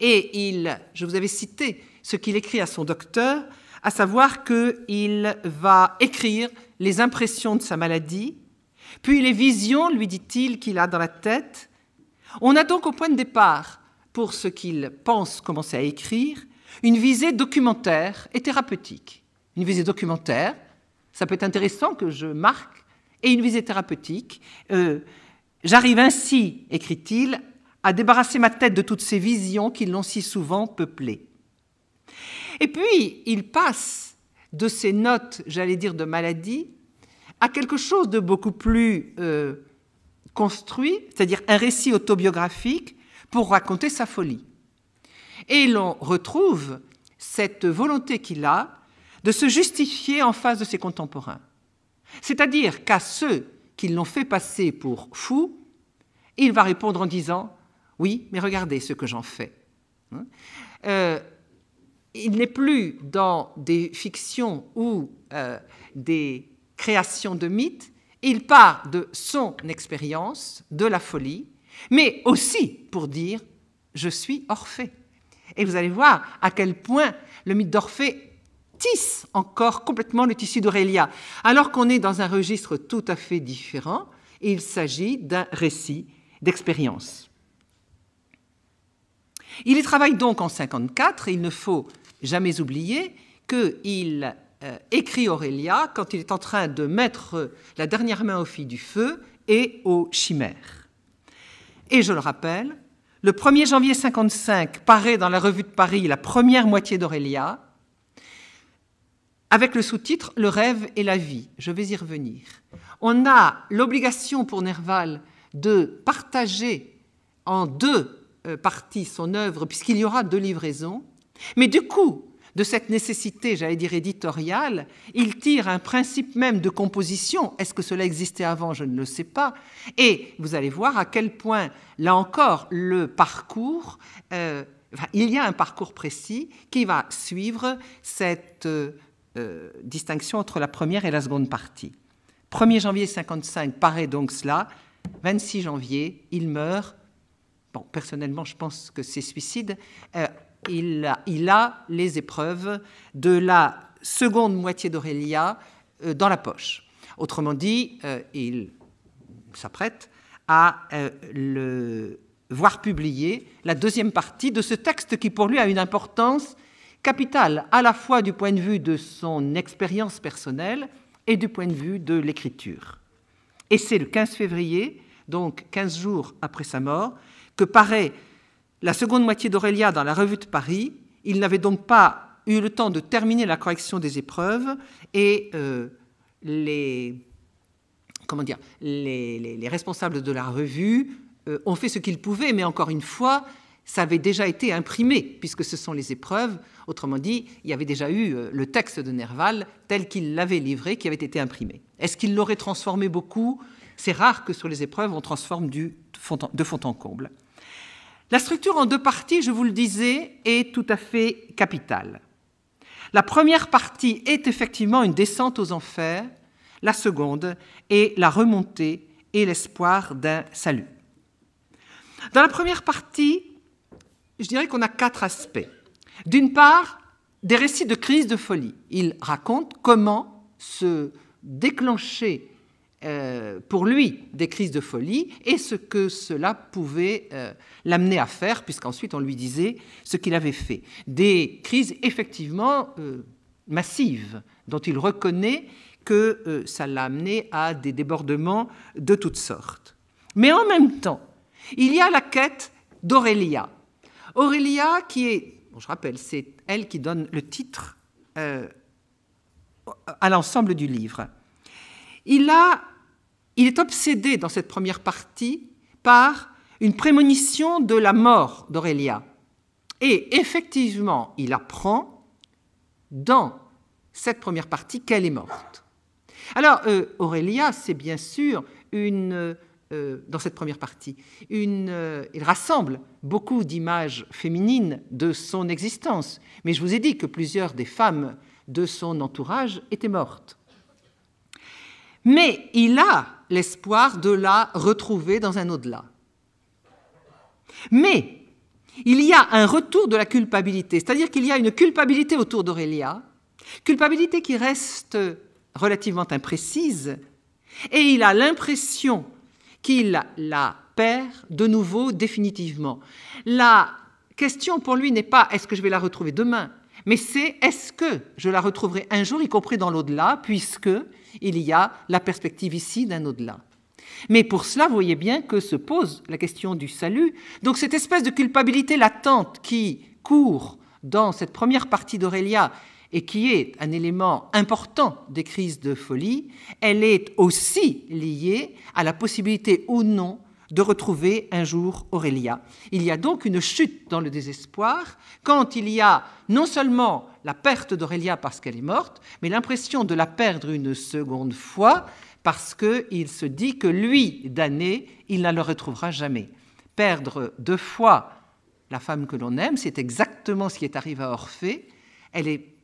Speaker 1: et il, je vous avais cité ce qu'il écrit à son docteur, à savoir qu'il va écrire les impressions de sa maladie, puis les visions, lui dit-il, qu'il a dans la tête. On a donc au point de départ, pour ce qu'il pense commencer à écrire, une visée documentaire et thérapeutique. Une visée documentaire, ça peut être intéressant que je marque, et une visée thérapeutique. Euh, j'arrive ainsi, écrit-il, à débarrasser ma tête de toutes ces visions qui l'ont si souvent peuplée. Et puis, il passe de ces notes, j'allais dire, de maladie, à quelque chose de beaucoup plus euh, construit, c'est-à-dire un récit autobiographique pour raconter sa folie. Et l'on retrouve cette volonté qu'il a de se justifier en face de ses contemporains. C'est-à-dire qu'à ceux qui l'ont fait passer pour fou, il va répondre en disant ⁇ Oui, mais regardez ce que j'en fais hein euh, il n'est plus dans des fictions ou euh, des créations de mythes, il part de son expérience, de la folie, mais aussi pour dire je suis Orphée. Et vous allez voir à quel point le mythe d'Orphée tisse encore complètement le tissu d'Aurélia, alors qu'on est dans un registre tout à fait différent, il s'agit d'un récit d'expérience. Il y travaille donc en 54 et il ne faut jamais oublié qu'il euh, écrit Aurélia quand il est en train de mettre la dernière main aux filles du feu et aux chimères. Et je le rappelle, le 1er janvier 55 paraît dans la revue de Paris la première moitié d'Aurélia, avec le sous-titre Le rêve et la vie. Je vais y revenir. On a l'obligation pour Nerval de partager en deux euh, parties son œuvre, puisqu'il y aura deux livraisons. Mais du coup, de cette nécessité, j'allais dire éditoriale, il tire un principe même de composition. Est-ce que cela existait avant Je ne le sais pas. Et vous allez voir à quel point, là encore, le parcours, euh, il y a un parcours précis qui va suivre cette euh, euh, distinction entre la première et la seconde partie. 1er janvier 55 paraît donc cela. 26 janvier, il meurt. Bon, personnellement, je pense que c'est suicide il a, les épreuves de la seconde moitié d'Aurélia euh, dans la poche. Autrement dit, euh, il s'apprête à euh, le voir publier la deuxième partie de ce texte qui pour lui a une importance capitale, à la fois du point de vue de son expérience personnelle et du point de vue de l'écriture. Et c'est le 15 février, donc 15 jours après sa mort, que paraît la seconde moitié d'Aurélia dans la revue de Paris. Il n'avait donc pas eu le temps de terminer la correction des épreuves et euh, les, comment dire, les, responsables de la revue euh, ont fait ce qu'ils pouvaient, mais encore une fois, ça avait déjà été imprimé, puisque ce sont les épreuves. Autrement dit, il y avait déjà eu euh, le texte de Nerval tel qu'il l'avait livré, qui avait été imprimé. Est-ce qu'il l'aurait transformé beaucoup C'est rare que sur les épreuves, on transforme du, de fond en comble. La structure en deux parties, je vous le disais, est tout à fait capitale. La première partie est effectivement une descente aux enfers, la seconde est la remontée et l'espoir d'un salut. Dans la première partie, je dirais qu'on a quatre aspects. D'une part, des récits de crise de folie. Il raconte comment se déclencher euh, pour lui des crises de folie et ce que cela pouvait euh, l'amener à faire, puisqu'ensuite on lui disait ce qu'il avait fait. Des crises effectivement euh, massives, dont il reconnaît que ça l'a amené à des débordements de toutes sortes. Mais en même temps, il y a la quête d'Aurélia. Aurélia qui est, je rappelle, c'est elle qui donne le titre à l'ensemble du livre. Il a il est obsédé dans cette première partie par une prémonition de la mort d'Aurélia. Et effectivement, il apprend dans cette première partie qu'elle est morte. Alors, euh, Aurélia, c'est bien sûr une... Euh, dans cette première partie, une, il euh, rassemble beaucoup d'images féminines de son existence. Mais je vous ai dit que plusieurs des femmes de son entourage étaient mortes. Mais il a l'espoir de la retrouver dans un au-delà. Mais il y a un retour de la culpabilité, c'est-à-dire qu'il y a une culpabilité autour d'Aurélia, culpabilité qui reste relativement imprécise, et il a l'impression qu'il la perd de nouveau définitivement. La question pour lui n'est pas est-ce que je vais la retrouver demain, mais c'est est-ce que je la retrouverai un jour, y compris dans l'au-delà, puisque il y a la perspective ici d'un au-delà. Mais pour cela, vous voyez bien que se pose la question du salut. Donc cette espèce de culpabilité latente qui court dans cette première partie d'Aurélia et qui est un élément important des crises de folie, elle est aussi liée à la possibilité ou non de retrouver un jour Aurélia. Il y a donc une chute dans le désespoir quand il y a non seulement la perte d'Aurélia parce qu'elle est morte, mais l'impression de la perdre une seconde fois parce qu'il se dit que lui, damné, il ne la retrouvera jamais. Perdre deux fois la femme que l'on aime, c'est exactement ce qui est arrivé à Orphée. Elle est,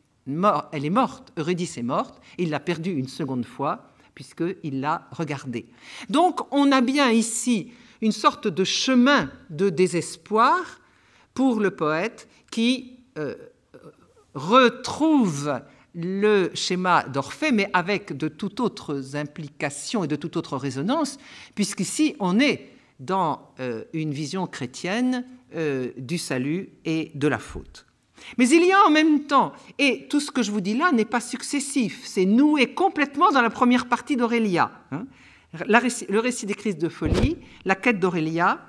Speaker 1: elle est morte, Eurydice est morte, il l'a perdue une seconde fois puisqu'il l'a regardée. Donc on a bien ici une sorte de chemin de désespoir pour le poète qui euh, retrouve le schéma d'Orphée, mais avec de tout autres implications et de tout autre résonance, puisqu'ici on est dans euh, une vision chrétienne euh, du salut et de la faute. Mais il y a en même temps, et tout ce que je vous dis là n'est pas successif, c'est noué complètement dans la première partie d'Aurélia. Hein le récit des crises de folie, la quête d'Aurélia.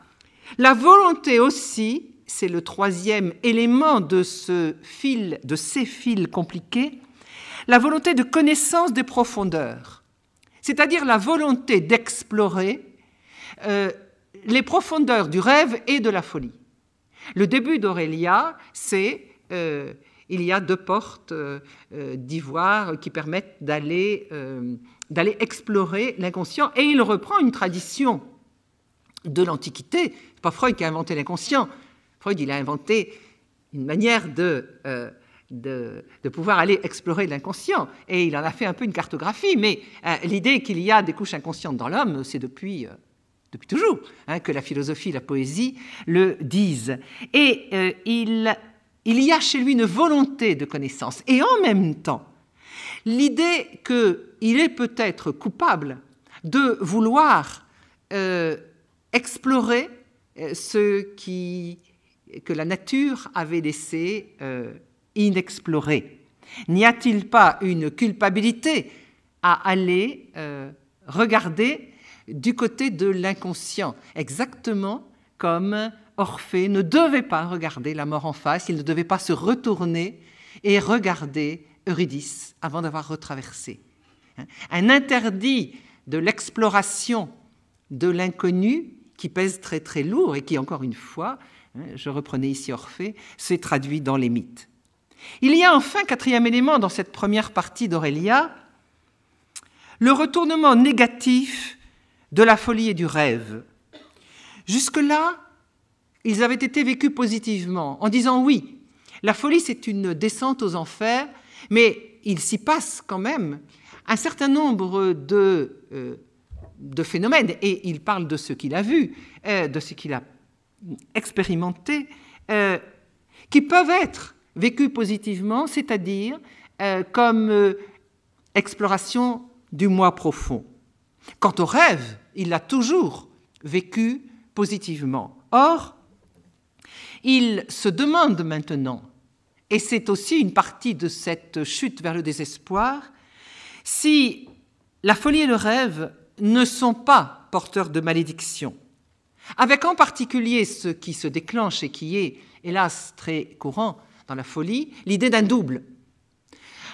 Speaker 1: La volonté aussi, c'est le troisième élément de, ce fil, de ces fils compliqués, la volonté de connaissance des profondeurs, c'est-à-dire la volonté d'explorer euh, les profondeurs du rêve et de la folie. Le début d'Aurélia, c'est euh, il y a deux portes euh, d'ivoire qui permettent d'aller d'aller explorer l'inconscient. Et il reprend une tradition de l'Antiquité. C'est pas Freud qui a inventé l'inconscient. Freud, il a inventé une manière de, euh, de, pouvoir aller explorer l'inconscient. Et il en a fait un peu une cartographie. Mais euh, l'idée qu'il y a des couches inconscientes dans l'homme, c'est depuis, euh, depuis toujours hein, que la philosophie, et la poésie le disent. Et il y a chez lui une volonté de connaissance. Et en même temps, L'idée qu'il est peut-être coupable de vouloir euh, explorer euh, ce que la nature avait laissé euh, inexploré. N'y a-t-il pas une culpabilité à aller regarder du côté de l'inconscient, exactement comme Orphée ne devait pas regarder la mort en face, il ne devait pas se retourner et regarder Eurydice avant d'avoir retraversé. Hein? Un interdit de l'exploration de l'inconnu qui pèse très très lourd et qui, encore une fois, hein, je reprenais ici Orphée, s'est traduit dans les mythes. Il y a enfin, quatrième élément dans cette première partie d'Aurélia, le retournement négatif de la folie et du rêve. Jusque-là, ils avaient été vécus positivement, en disant oui, la folie c'est une descente aux enfers, mais il s'y passe quand même un certain nombre de, euh, phénomènes, et il parle de ce qu'il a vu, euh, de ce qu'il a expérimenté, euh, qui peuvent être vécus positivement, c'est-à-dire comme exploration du moi profond. Quant au rêve, il l'a toujours vécu positivement. Or, il se demande maintenant et c'est aussi une partie de cette chute vers le désespoir, si la folie et le rêve ne sont pas porteurs de malédiction, avec en particulier ce qui se déclenche et qui est, hélas, très courant dans la folie, l'idée d'un double.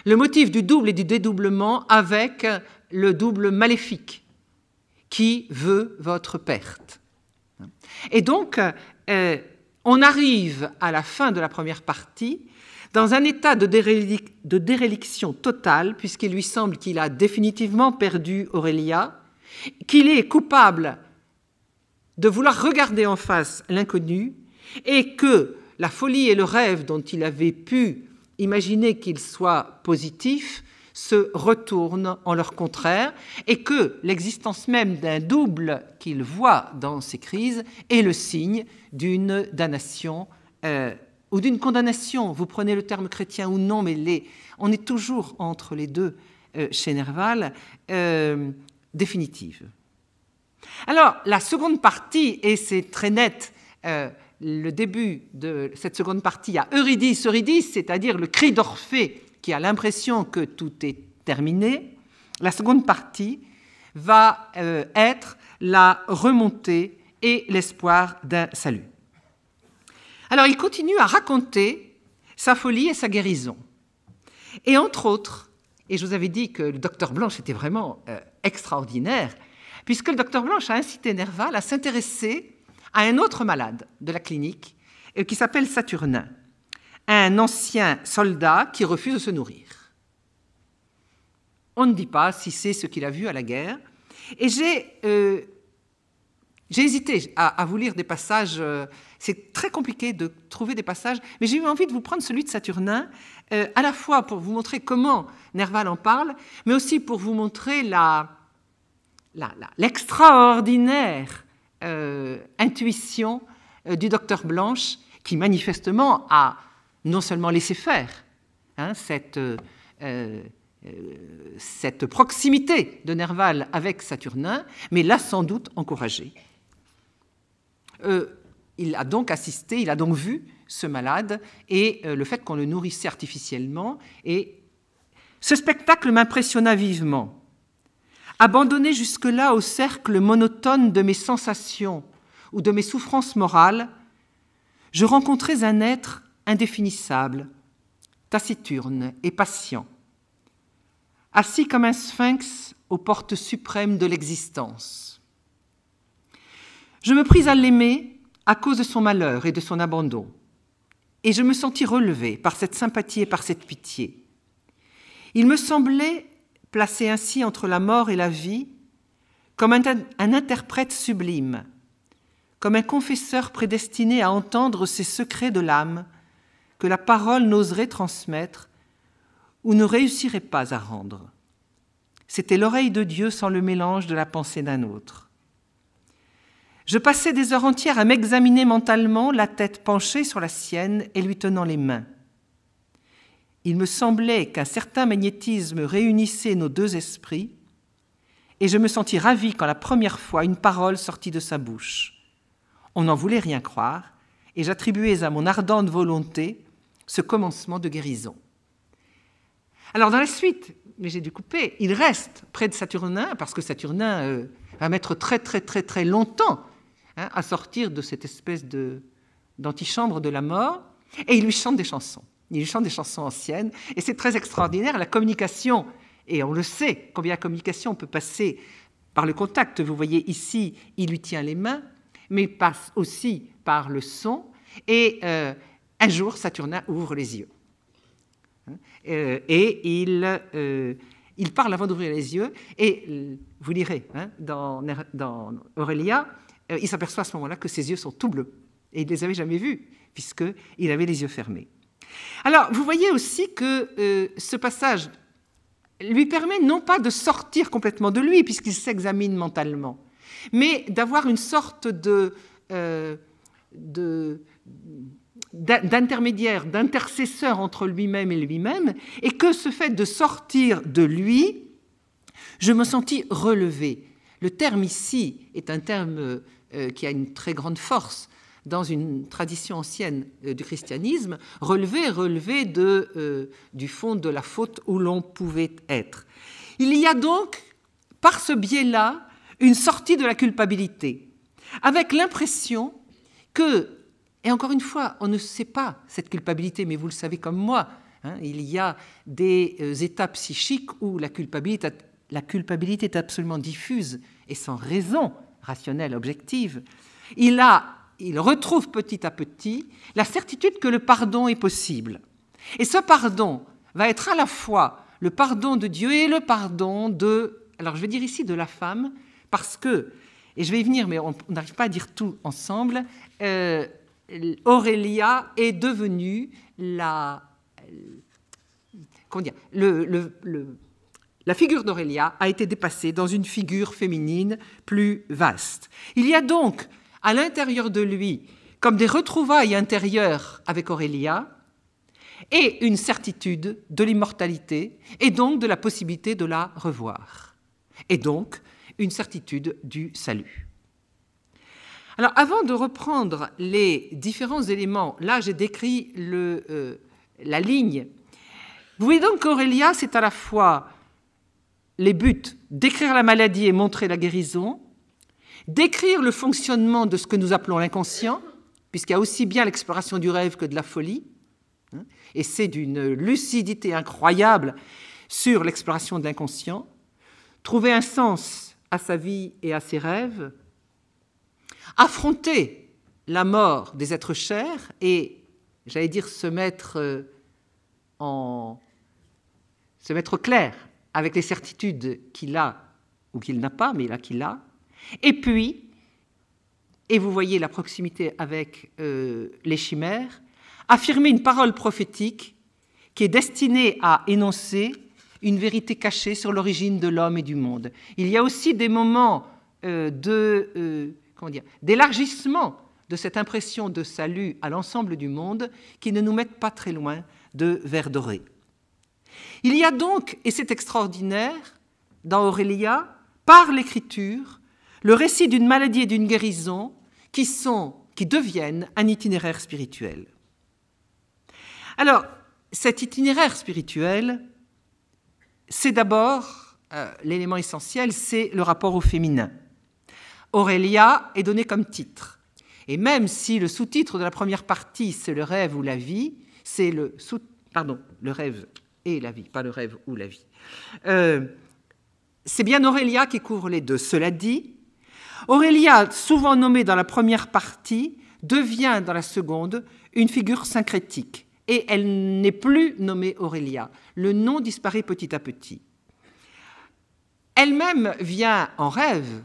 Speaker 1: Le motif du double et du dédoublement avec le double maléfique qui veut votre perte. Et donc, euh, on arrive à la fin de la première partie dans un état de, déréliction totale, puisqu'il lui semble qu'il a définitivement perdu Aurélia, qu'il est coupable de vouloir regarder en face l'inconnu, et que la folie et le rêve dont il avait pu imaginer qu'ils soient positifs se retournent en leur contraire et que l'existence même d'un double qu'il voit dans ces crises est le signe d'une damnation euh, ou d'une condamnation, vous prenez le terme chrétien ou non, mais les, on est toujours entre les deux euh, chez Nerval, euh, définitive. Alors, la seconde partie, et c'est très net, euh, le début de cette seconde partie à Eurydice, Eurydice, c'est-à-dire le cri d'Orphée qui a l'impression que tout est terminé, la seconde partie va être la remontée et l'espoir d'un salut. Alors il continue à raconter sa folie et sa guérison. Et entre autres, et je vous avais dit que le docteur Blanche était vraiment euh, extraordinaire, puisque le docteur Blanche a incité Nerval à s'intéresser à un autre malade de la clinique euh, qui s'appelle Saturnin, un ancien soldat qui refuse de se nourrir. On ne dit pas si c'est ce qu'il a vu à la guerre. Et j'ai euh, hésité à, vous lire des passages c'est très compliqué de trouver des passages, mais j'ai eu envie de vous prendre celui de Saturnin, euh, à la fois pour vous montrer comment Nerval en parle, mais aussi pour vous montrer l'extraordinaire euh, intuition euh, du docteur Blanche, qui manifestement a non seulement laissé faire hein, cette, cette proximité de Nerval avec Saturnin, mais l'a sans doute encouragé. Il a donc assisté, il a donc vu ce malade et euh, le fait qu'on le nourrissait artificiellement. Et ce spectacle m'impressionna vivement. Abandonné jusque-là au cercle monotone de mes sensations ou de mes souffrances morales, je rencontrais un être indéfinissable, taciturne et patient, assis comme un sphinx aux portes suprêmes de l'existence. Je me pris à l'aimer à cause de son malheur et de son abandon. Et je me sentis relevé par cette sympathie et par cette pitié. Il me semblait, placé ainsi entre la mort et la vie, comme un, interprète sublime, comme un confesseur prédestiné à entendre ces secrets de l'âme que la parole n'oserait transmettre ou ne réussirait pas à rendre. C'était l'oreille de Dieu sans le mélange de la pensée d'un autre. Je passais des heures entières à m'examiner mentalement, la tête penchée sur la sienne et lui tenant les mains. Il me semblait qu'un certain magnétisme réunissait nos deux esprits, et je me sentis ravi quand la première fois une parole sortit de sa bouche. On n'en voulait rien croire, et j'attribuais à mon ardente volonté ce commencement de guérison. Alors dans la suite, mais j'ai dû couper, il reste près de Saturnin, parce que Saturnin euh, va mettre très très très très longtemps Hein, à sortir de cette espèce de d'antichambre de la mort, et il lui chante des chansons. Il lui chante des chansons anciennes, et c'est très extraordinaire, la communication, et on le sait, combien la communication peut passer par le contact. Vous voyez ici, il lui tient les mains, mais passe aussi par le son, et euh, un jour, Saturnin ouvre les yeux. Hein, euh, et il, euh, il parle avant d'ouvrir les yeux, et vous lirez hein, dans, dans Aurélia, euh, il s'aperçoit à ce moment-là que ses yeux sont tout bleus. Et il ne les avait jamais vus, puisqu'il avait les yeux fermés. Alors, vous voyez aussi que euh, ce passage lui permet non pas de sortir complètement de lui, puisqu'il s'examine mentalement, mais d'avoir une sorte de... Euh, de d'intermédiaire, d'intercesseur entre lui-même et lui-même, et que ce fait de sortir de lui, je me sentis relevé. Le terme ici est un terme euh, qui a une très grande force dans une tradition ancienne euh, du christianisme, relever, euh, du fond de la faute où l'on pouvait être. Il y a donc, par ce biais-là, une sortie de la culpabilité, avec l'impression que, et encore une fois, on ne sait pas cette culpabilité, mais vous le savez comme moi, hein, il y a des étapes psychiques où la culpabilité est absolument diffuse et sans raison rationnelle, objective, il, a, il retrouve petit à petit la certitude que le pardon est possible. Et ce pardon va être à la fois le pardon de Dieu et le pardon de, alors je vais dire ici de la femme, parce que, et je vais y venir, mais on n'arrive pas à dire tout ensemble, euh, Aurélia est devenue la, comment dire, le la figure d'Aurélia a été dépassée dans une figure féminine plus vaste. Il y a donc, à l'intérieur de lui, comme des retrouvailles intérieures avec Aurélia, et une certitude de l'immortalité, et donc de la possibilité de la revoir, et donc une certitude du salut. Alors avant de reprendre les différents éléments, là j'ai décrit euh, la ligne. Vous voyez donc qu'Aurélia, c'est à la fois les buts décrire la maladie et montrer la guérison, décrire le fonctionnement de ce que nous appelons l'inconscient, puisqu'il y a aussi bien l'exploration du rêve que de la folie, hein, et c'est d'une lucidité incroyable sur l'exploration de l'inconscient, trouver un sens à sa vie et à ses rêves, affronter la mort des êtres chers et, j'allais dire, se mettre euh, en se mettre clair avec les certitudes qu'il a ou qu'il n'a pas, mais là qu'il a. Et puis, et vous voyez la proximité avec euh, les chimères, affirmer une parole prophétique qui est destinée à énoncer une vérité cachée sur l'origine de l'homme et du monde. Il y a aussi des moments euh, de, euh, d'élargissement de cette impression de salut à l'ensemble du monde qui ne nous mettent pas très loin de doré ». Il y a donc, et c'est extraordinaire, dans Aurélia, par l'écriture, le récit d'une maladie et d'une guérison qui sont, qui deviennent un itinéraire spirituel. Alors, cet itinéraire spirituel, c'est d'abord euh, l'élément essentiel, c'est le rapport au féminin. Aurélia est donné comme titre. Et même si le sous-titre de la première partie, c'est le rêve ou la vie, c'est le pardon, le rêve et la vie, pas le rêve ou la vie. Euh, c'est bien Aurélia qui couvre les deux. Cela dit, Aurélia, souvent nommée dans la première partie, devient dans la seconde une figure syncrétique et elle n'est plus nommée Aurélia. Le nom disparaît petit à petit. Elle-même vient en rêve,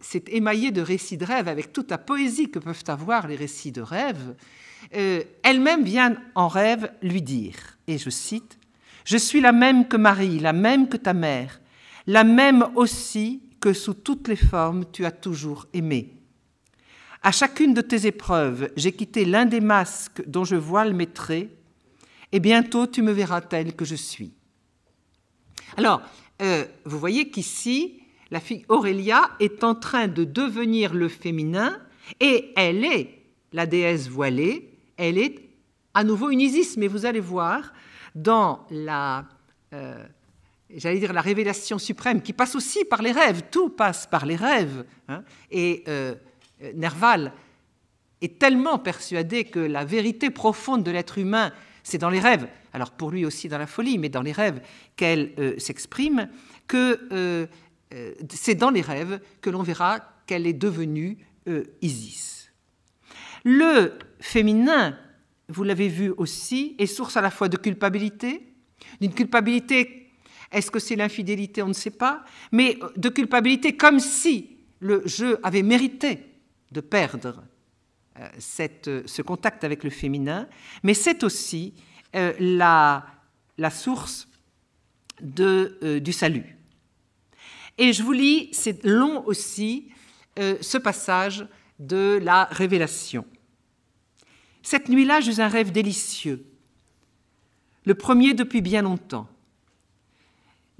Speaker 1: c'est émaillé de récits de rêve avec toute la poésie que peuvent avoir les récits de rêve. Euh, elle-même vient en rêve lui dire, et je cite, je suis la même que Marie, la même que ta mère, la même aussi que sous toutes les formes tu as toujours aimé. À chacune de tes épreuves, j'ai quitté l'un des masques dont je voile mes traits, et bientôt tu me verras telle que je suis. Alors, euh, vous voyez qu'ici, la fille Aurélia est en train de devenir le féminin, et elle est la déesse voilée, elle est à nouveau une Isis, mais vous allez voir, dans la, euh, j'allais dire la révélation suprême, qui passe aussi par les rêves, tout passe par les rêves. Hein. et euh, Nerval est tellement persuadé que la vérité profonde de l'être humain, c'est dans les rêves, alors pour lui aussi dans la folie, mais dans les rêves qu'elle euh, s'exprime, que c'est dans les rêves que l'on verra qu'elle est devenue Isis. Le féminin vous l'avez vu aussi, est source à la fois de culpabilité, d'une culpabilité, est-ce que c'est l'infidélité, on ne sait pas, mais euh, de culpabilité comme si le jeu avait mérité de perdre euh, euh, ce contact avec le féminin, mais c'est aussi la, source de, du salut. Et je vous lis, c'est long aussi, ce passage de la révélation. Cette nuit-là, j'eus un rêve délicieux, le premier depuis bien longtemps.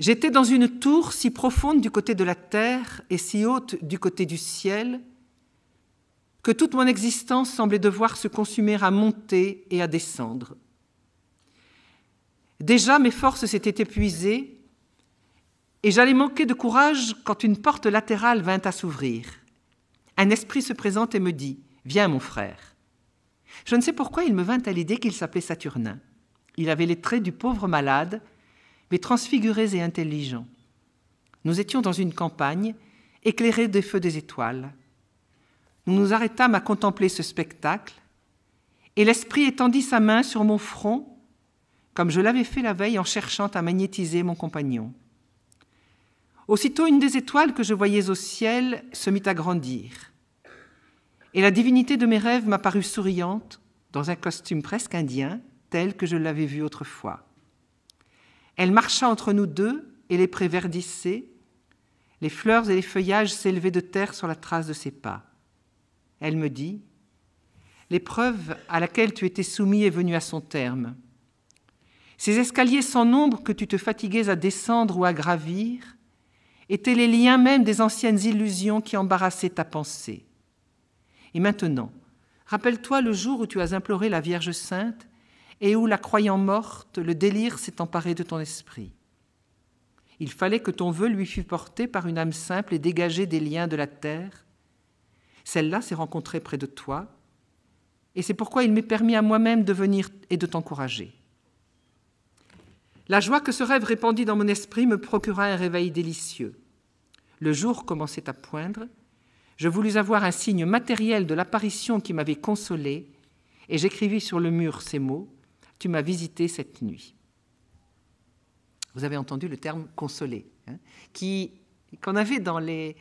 Speaker 1: J'étais dans une tour si profonde du côté de la terre et si haute du côté du ciel que toute mon existence semblait devoir se consumer à monter et à descendre. Déjà mes forces s'étaient épuisées et j'allais manquer de courage quand une porte latérale vint à s'ouvrir. Un esprit se présente et me dit ⁇ Viens mon frère ⁇ je ne sais pourquoi il me vint à l'idée qu'il s'appelait Saturnin. Il avait les traits du pauvre malade, mais transfigurés et intelligents. Nous étions dans une campagne, éclairée des feux des étoiles. Nous nous arrêtâmes à contempler ce spectacle, et l'esprit étendit sa main sur mon front, comme je l'avais fait la veille en cherchant à magnétiser mon compagnon. Aussitôt une des étoiles que je voyais au ciel se mit à grandir et la divinité de mes rêves m'apparut souriante, dans un costume presque indien, tel que je l'avais vu autrefois. Elle marcha entre nous deux, et les prés verdissaient, les fleurs et les feuillages s'élevaient de terre sur la trace de ses pas. Elle me dit L'épreuve à laquelle tu étais soumis est venue à son terme. Ces escaliers sans nombre que tu te fatiguais à descendre ou à gravir étaient les liens même des anciennes illusions qui embarrassaient ta pensée. Et maintenant, rappelle-toi le jour où tu as imploré la Vierge Sainte et où, la croyant morte, le délire s'est emparé de ton esprit. Il fallait que ton vœu lui fût porté par une âme simple et dégagée des liens de la terre. Celle-là s'est rencontrée près de toi, et c'est pourquoi il m'est permis à moi-même de venir et de t'encourager. La joie que ce rêve répandit dans mon esprit me procura un réveil délicieux. Le jour commençait à poindre, je voulus avoir un signe matériel de l'apparition qui m'avait consolé, et j'écrivis sur le mur ces mots Tu m'as visité cette nuit. Vous avez entendu le terme consolé, hein, qui qu'on avait dans, les,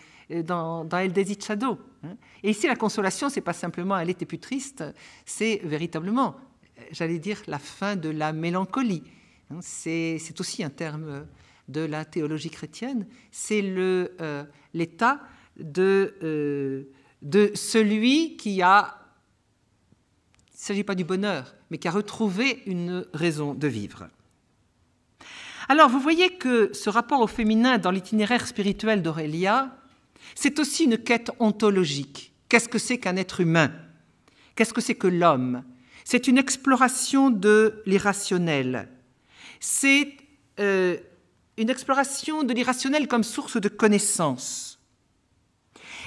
Speaker 1: dans, El Shadow. Hein. Et ici, la consolation, c'est pas simplement elle était plus triste, c'est véritablement, j'allais dire, la fin de la mélancolie. Hein. C'est aussi un terme de la théologie chrétienne. C'est euh, l'état de, euh, de celui qui a, il ne s'agit pas du bonheur, mais qui a retrouvé une raison de vivre. Alors vous voyez que ce rapport au féminin dans l'itinéraire spirituel d'Aurélia, c'est aussi une quête ontologique. Qu'est-ce que c'est qu'un être humain Qu'est-ce que c'est que l'homme C'est une exploration de l'irrationnel. C'est euh, une exploration de l'irrationnel comme source de connaissance.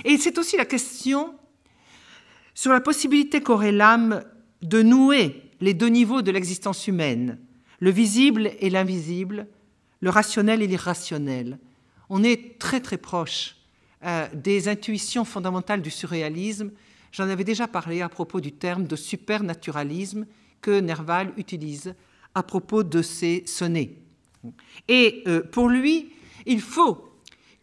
Speaker 1: Et c'est aussi la question sur la possibilité qu'aurait l'âme de nouer les deux niveaux de l'existence humaine, le visible et l'invisible, le rationnel et l'irrationnel. On est très très proche euh, des intuitions fondamentales du surréalisme. J'en avais déjà parlé à propos du terme de supernaturalisme que Nerval utilise à propos de ses sonnets. Et euh, pour lui, il faut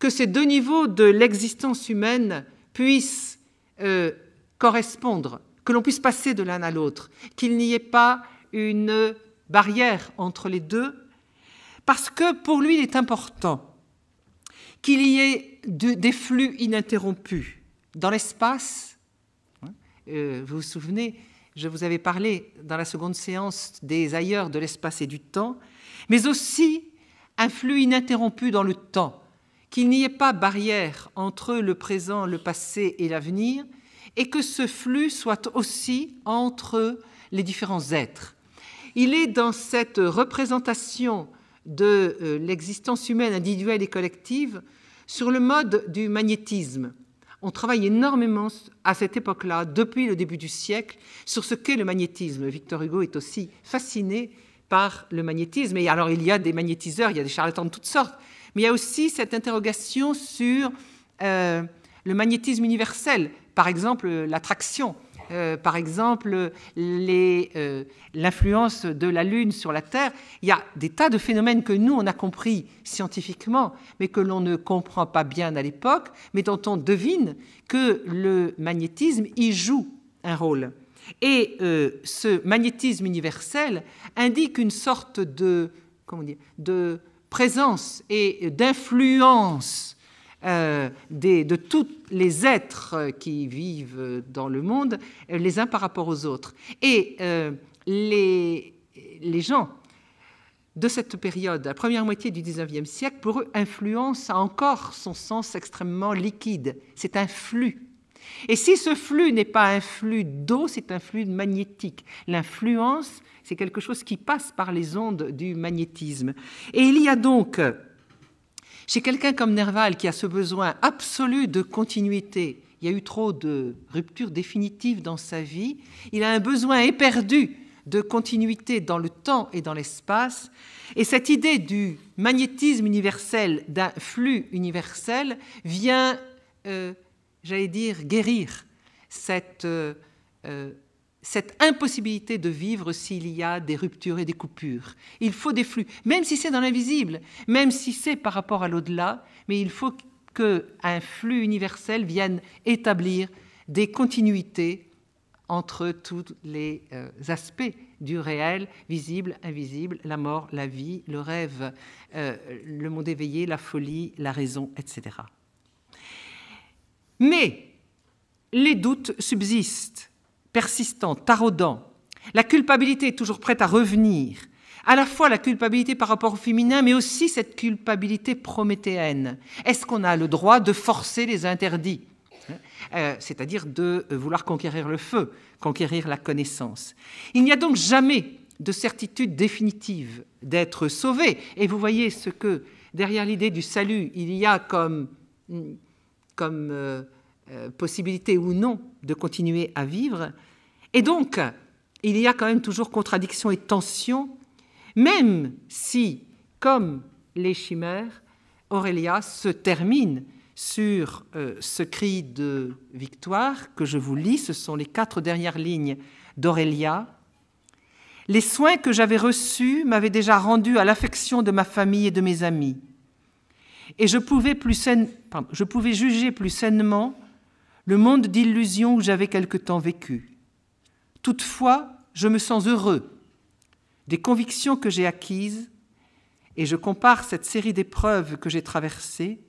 Speaker 1: que ces deux niveaux de l'existence humaine puissent euh, correspondre, que l'on puisse passer de l'un à l'autre, qu'il n'y ait pas une barrière entre les deux, parce que pour lui, il est important qu'il y ait des flux ininterrompus dans l'espace. Euh, vous vous souvenez, je vous avais parlé dans la seconde séance des ailleurs de l'espace et du temps, mais aussi un flux ininterrompu dans le temps qu'il n'y ait pas barrière entre le présent, le passé et l'avenir, et que ce flux soit aussi entre les différents êtres. Il est dans cette représentation de euh, l'existence humaine individuelle et collective sur le mode du magnétisme. On travaille énormément à cette époque-là, depuis le début du siècle, sur ce qu'est le magnétisme. Victor Hugo est aussi fasciné par le magnétisme. Et alors il y a des magnétiseurs, il y a des charlatans de toutes sortes. Mais il y a aussi cette interrogation sur euh, le magnétisme universel, par exemple l'attraction, euh, par exemple euh, l'influence de la Lune sur la Terre. Il y a des tas de phénomènes que nous, on a compris scientifiquement, mais que l'on ne comprend pas bien à l'époque, mais dont on devine que le magnétisme y joue un rôle. Et ce magnétisme universel indique une sorte de, comment dire, de présence et d'influence euh, de tous les êtres euh, qui vivent dans le monde, euh, les uns par rapport aux autres. Et les, les gens de cette période, la première moitié du 19e siècle, pour eux, influence a encore son sens extrêmement liquide. C'est un flux et si ce flux n'est pas un flux d'eau, c'est un flux magnétique. L'influence, c'est quelque chose qui passe par les ondes du magnétisme. Et il y a donc, chez quelqu'un comme Nerval, qui a ce besoin absolu de continuité, il y a eu trop de ruptures définitives dans sa vie, il a un besoin éperdu de continuité dans le temps et dans l'espace. Et cette idée du magnétisme universel, d'un flux universel, vient euh, j'allais dire, guérir euh, euh, cette, impossibilité de vivre s'il y a des ruptures et des coupures. Il faut des flux, même si c'est dans l'invisible, même si c'est par rapport à l'au-delà, mais il faut qu'un flux universel vienne établir des continuités entre tous les euh, aspects du réel, visible, invisible, la mort, la vie, le rêve, le monde éveillé, la folie, la raison, etc. Mais les doutes subsistent, persistants, taraudants. La culpabilité est toujours prête à revenir. À la fois la culpabilité par rapport au féminin, mais aussi cette culpabilité prométhéenne. Est-ce qu'on a le droit de forcer les interdits hein, euh, C'est-à-dire de euh, vouloir conquérir le feu, conquérir la connaissance. Il n'y a donc jamais de certitude définitive d'être sauvé. Et vous voyez ce que derrière l'idée du salut, il y a comme hmm, comme euh, euh, possibilité ou non de continuer à vivre. Et donc, il y a quand même toujours contradiction et tension, même si, comme les chimères, Aurélia se termine sur euh, ce cri de victoire que je vous lis. Ce sont les quatre dernières lignes d'Aurélia. Les soins que j'avais reçus m'avaient déjà rendu à l'affection de ma famille et de mes amis et je pouvais, juger plus sainement le monde d'illusions où j'avais quelque temps vécu. Toutefois, je me sens heureux des convictions que j'ai acquises et je compare cette série d'épreuves que j'ai traversées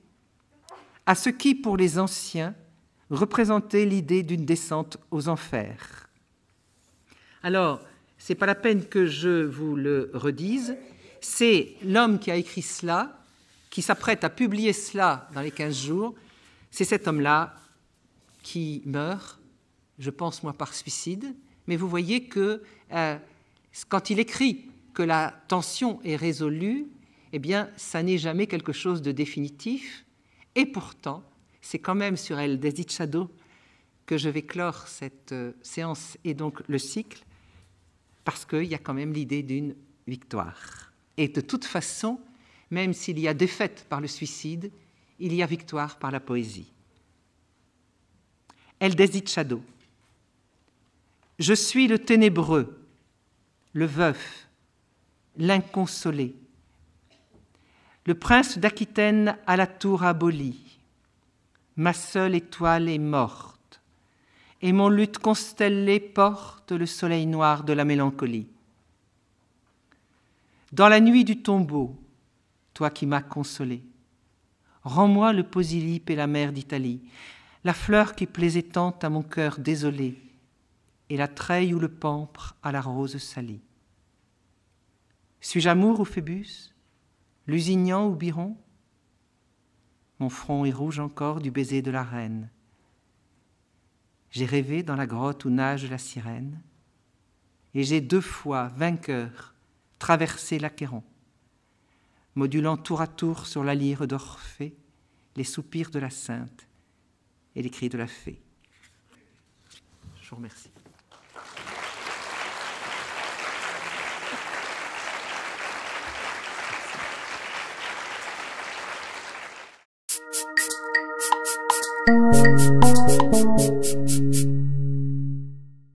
Speaker 1: à ce qui, pour les anciens, représentait l'idée d'une descente aux enfers. Alors, ce n'est pas la peine que je vous le redise, c'est l'homme qui a écrit cela, qui s'apprête à publier cela dans les 15 jours, c'est cet homme-là qui meurt, je pense moi par suicide, mais vous voyez que euh, quand il écrit que la tension est résolue, eh bien, ça n'est jamais quelque chose de définitif, et pourtant, c'est quand même sur El Desdichado que je vais clore cette euh, séance et donc le cycle, parce qu'il y a quand même l'idée d'une victoire. Et de toute façon, même s'il y a défaite par le suicide, il y a victoire par la poésie. Eldésit Shadow. Je suis le ténébreux, le veuf, l'inconsolé, le prince d'Aquitaine à la tour abolie. Ma seule étoile est morte, et mon lutte constellé porte le soleil noir de la mélancolie. Dans la nuit du tombeau, toi qui m'as consolé. Rends-moi le posilipe et la mer d'Italie, la fleur qui plaisait tant à mon cœur désolé, et la treille ou le pampre à la rose salie. Suis-je amour ou Phébus, Lusignan ou Biron Mon front est rouge encore du baiser de la reine. J'ai rêvé dans la grotte où nage la sirène, et j'ai deux fois, vainqueur, traversé l'Achéron modulant tour à tour sur la lyre d'Orphée les soupirs de la sainte et les cris de la fée. Je vous remercie.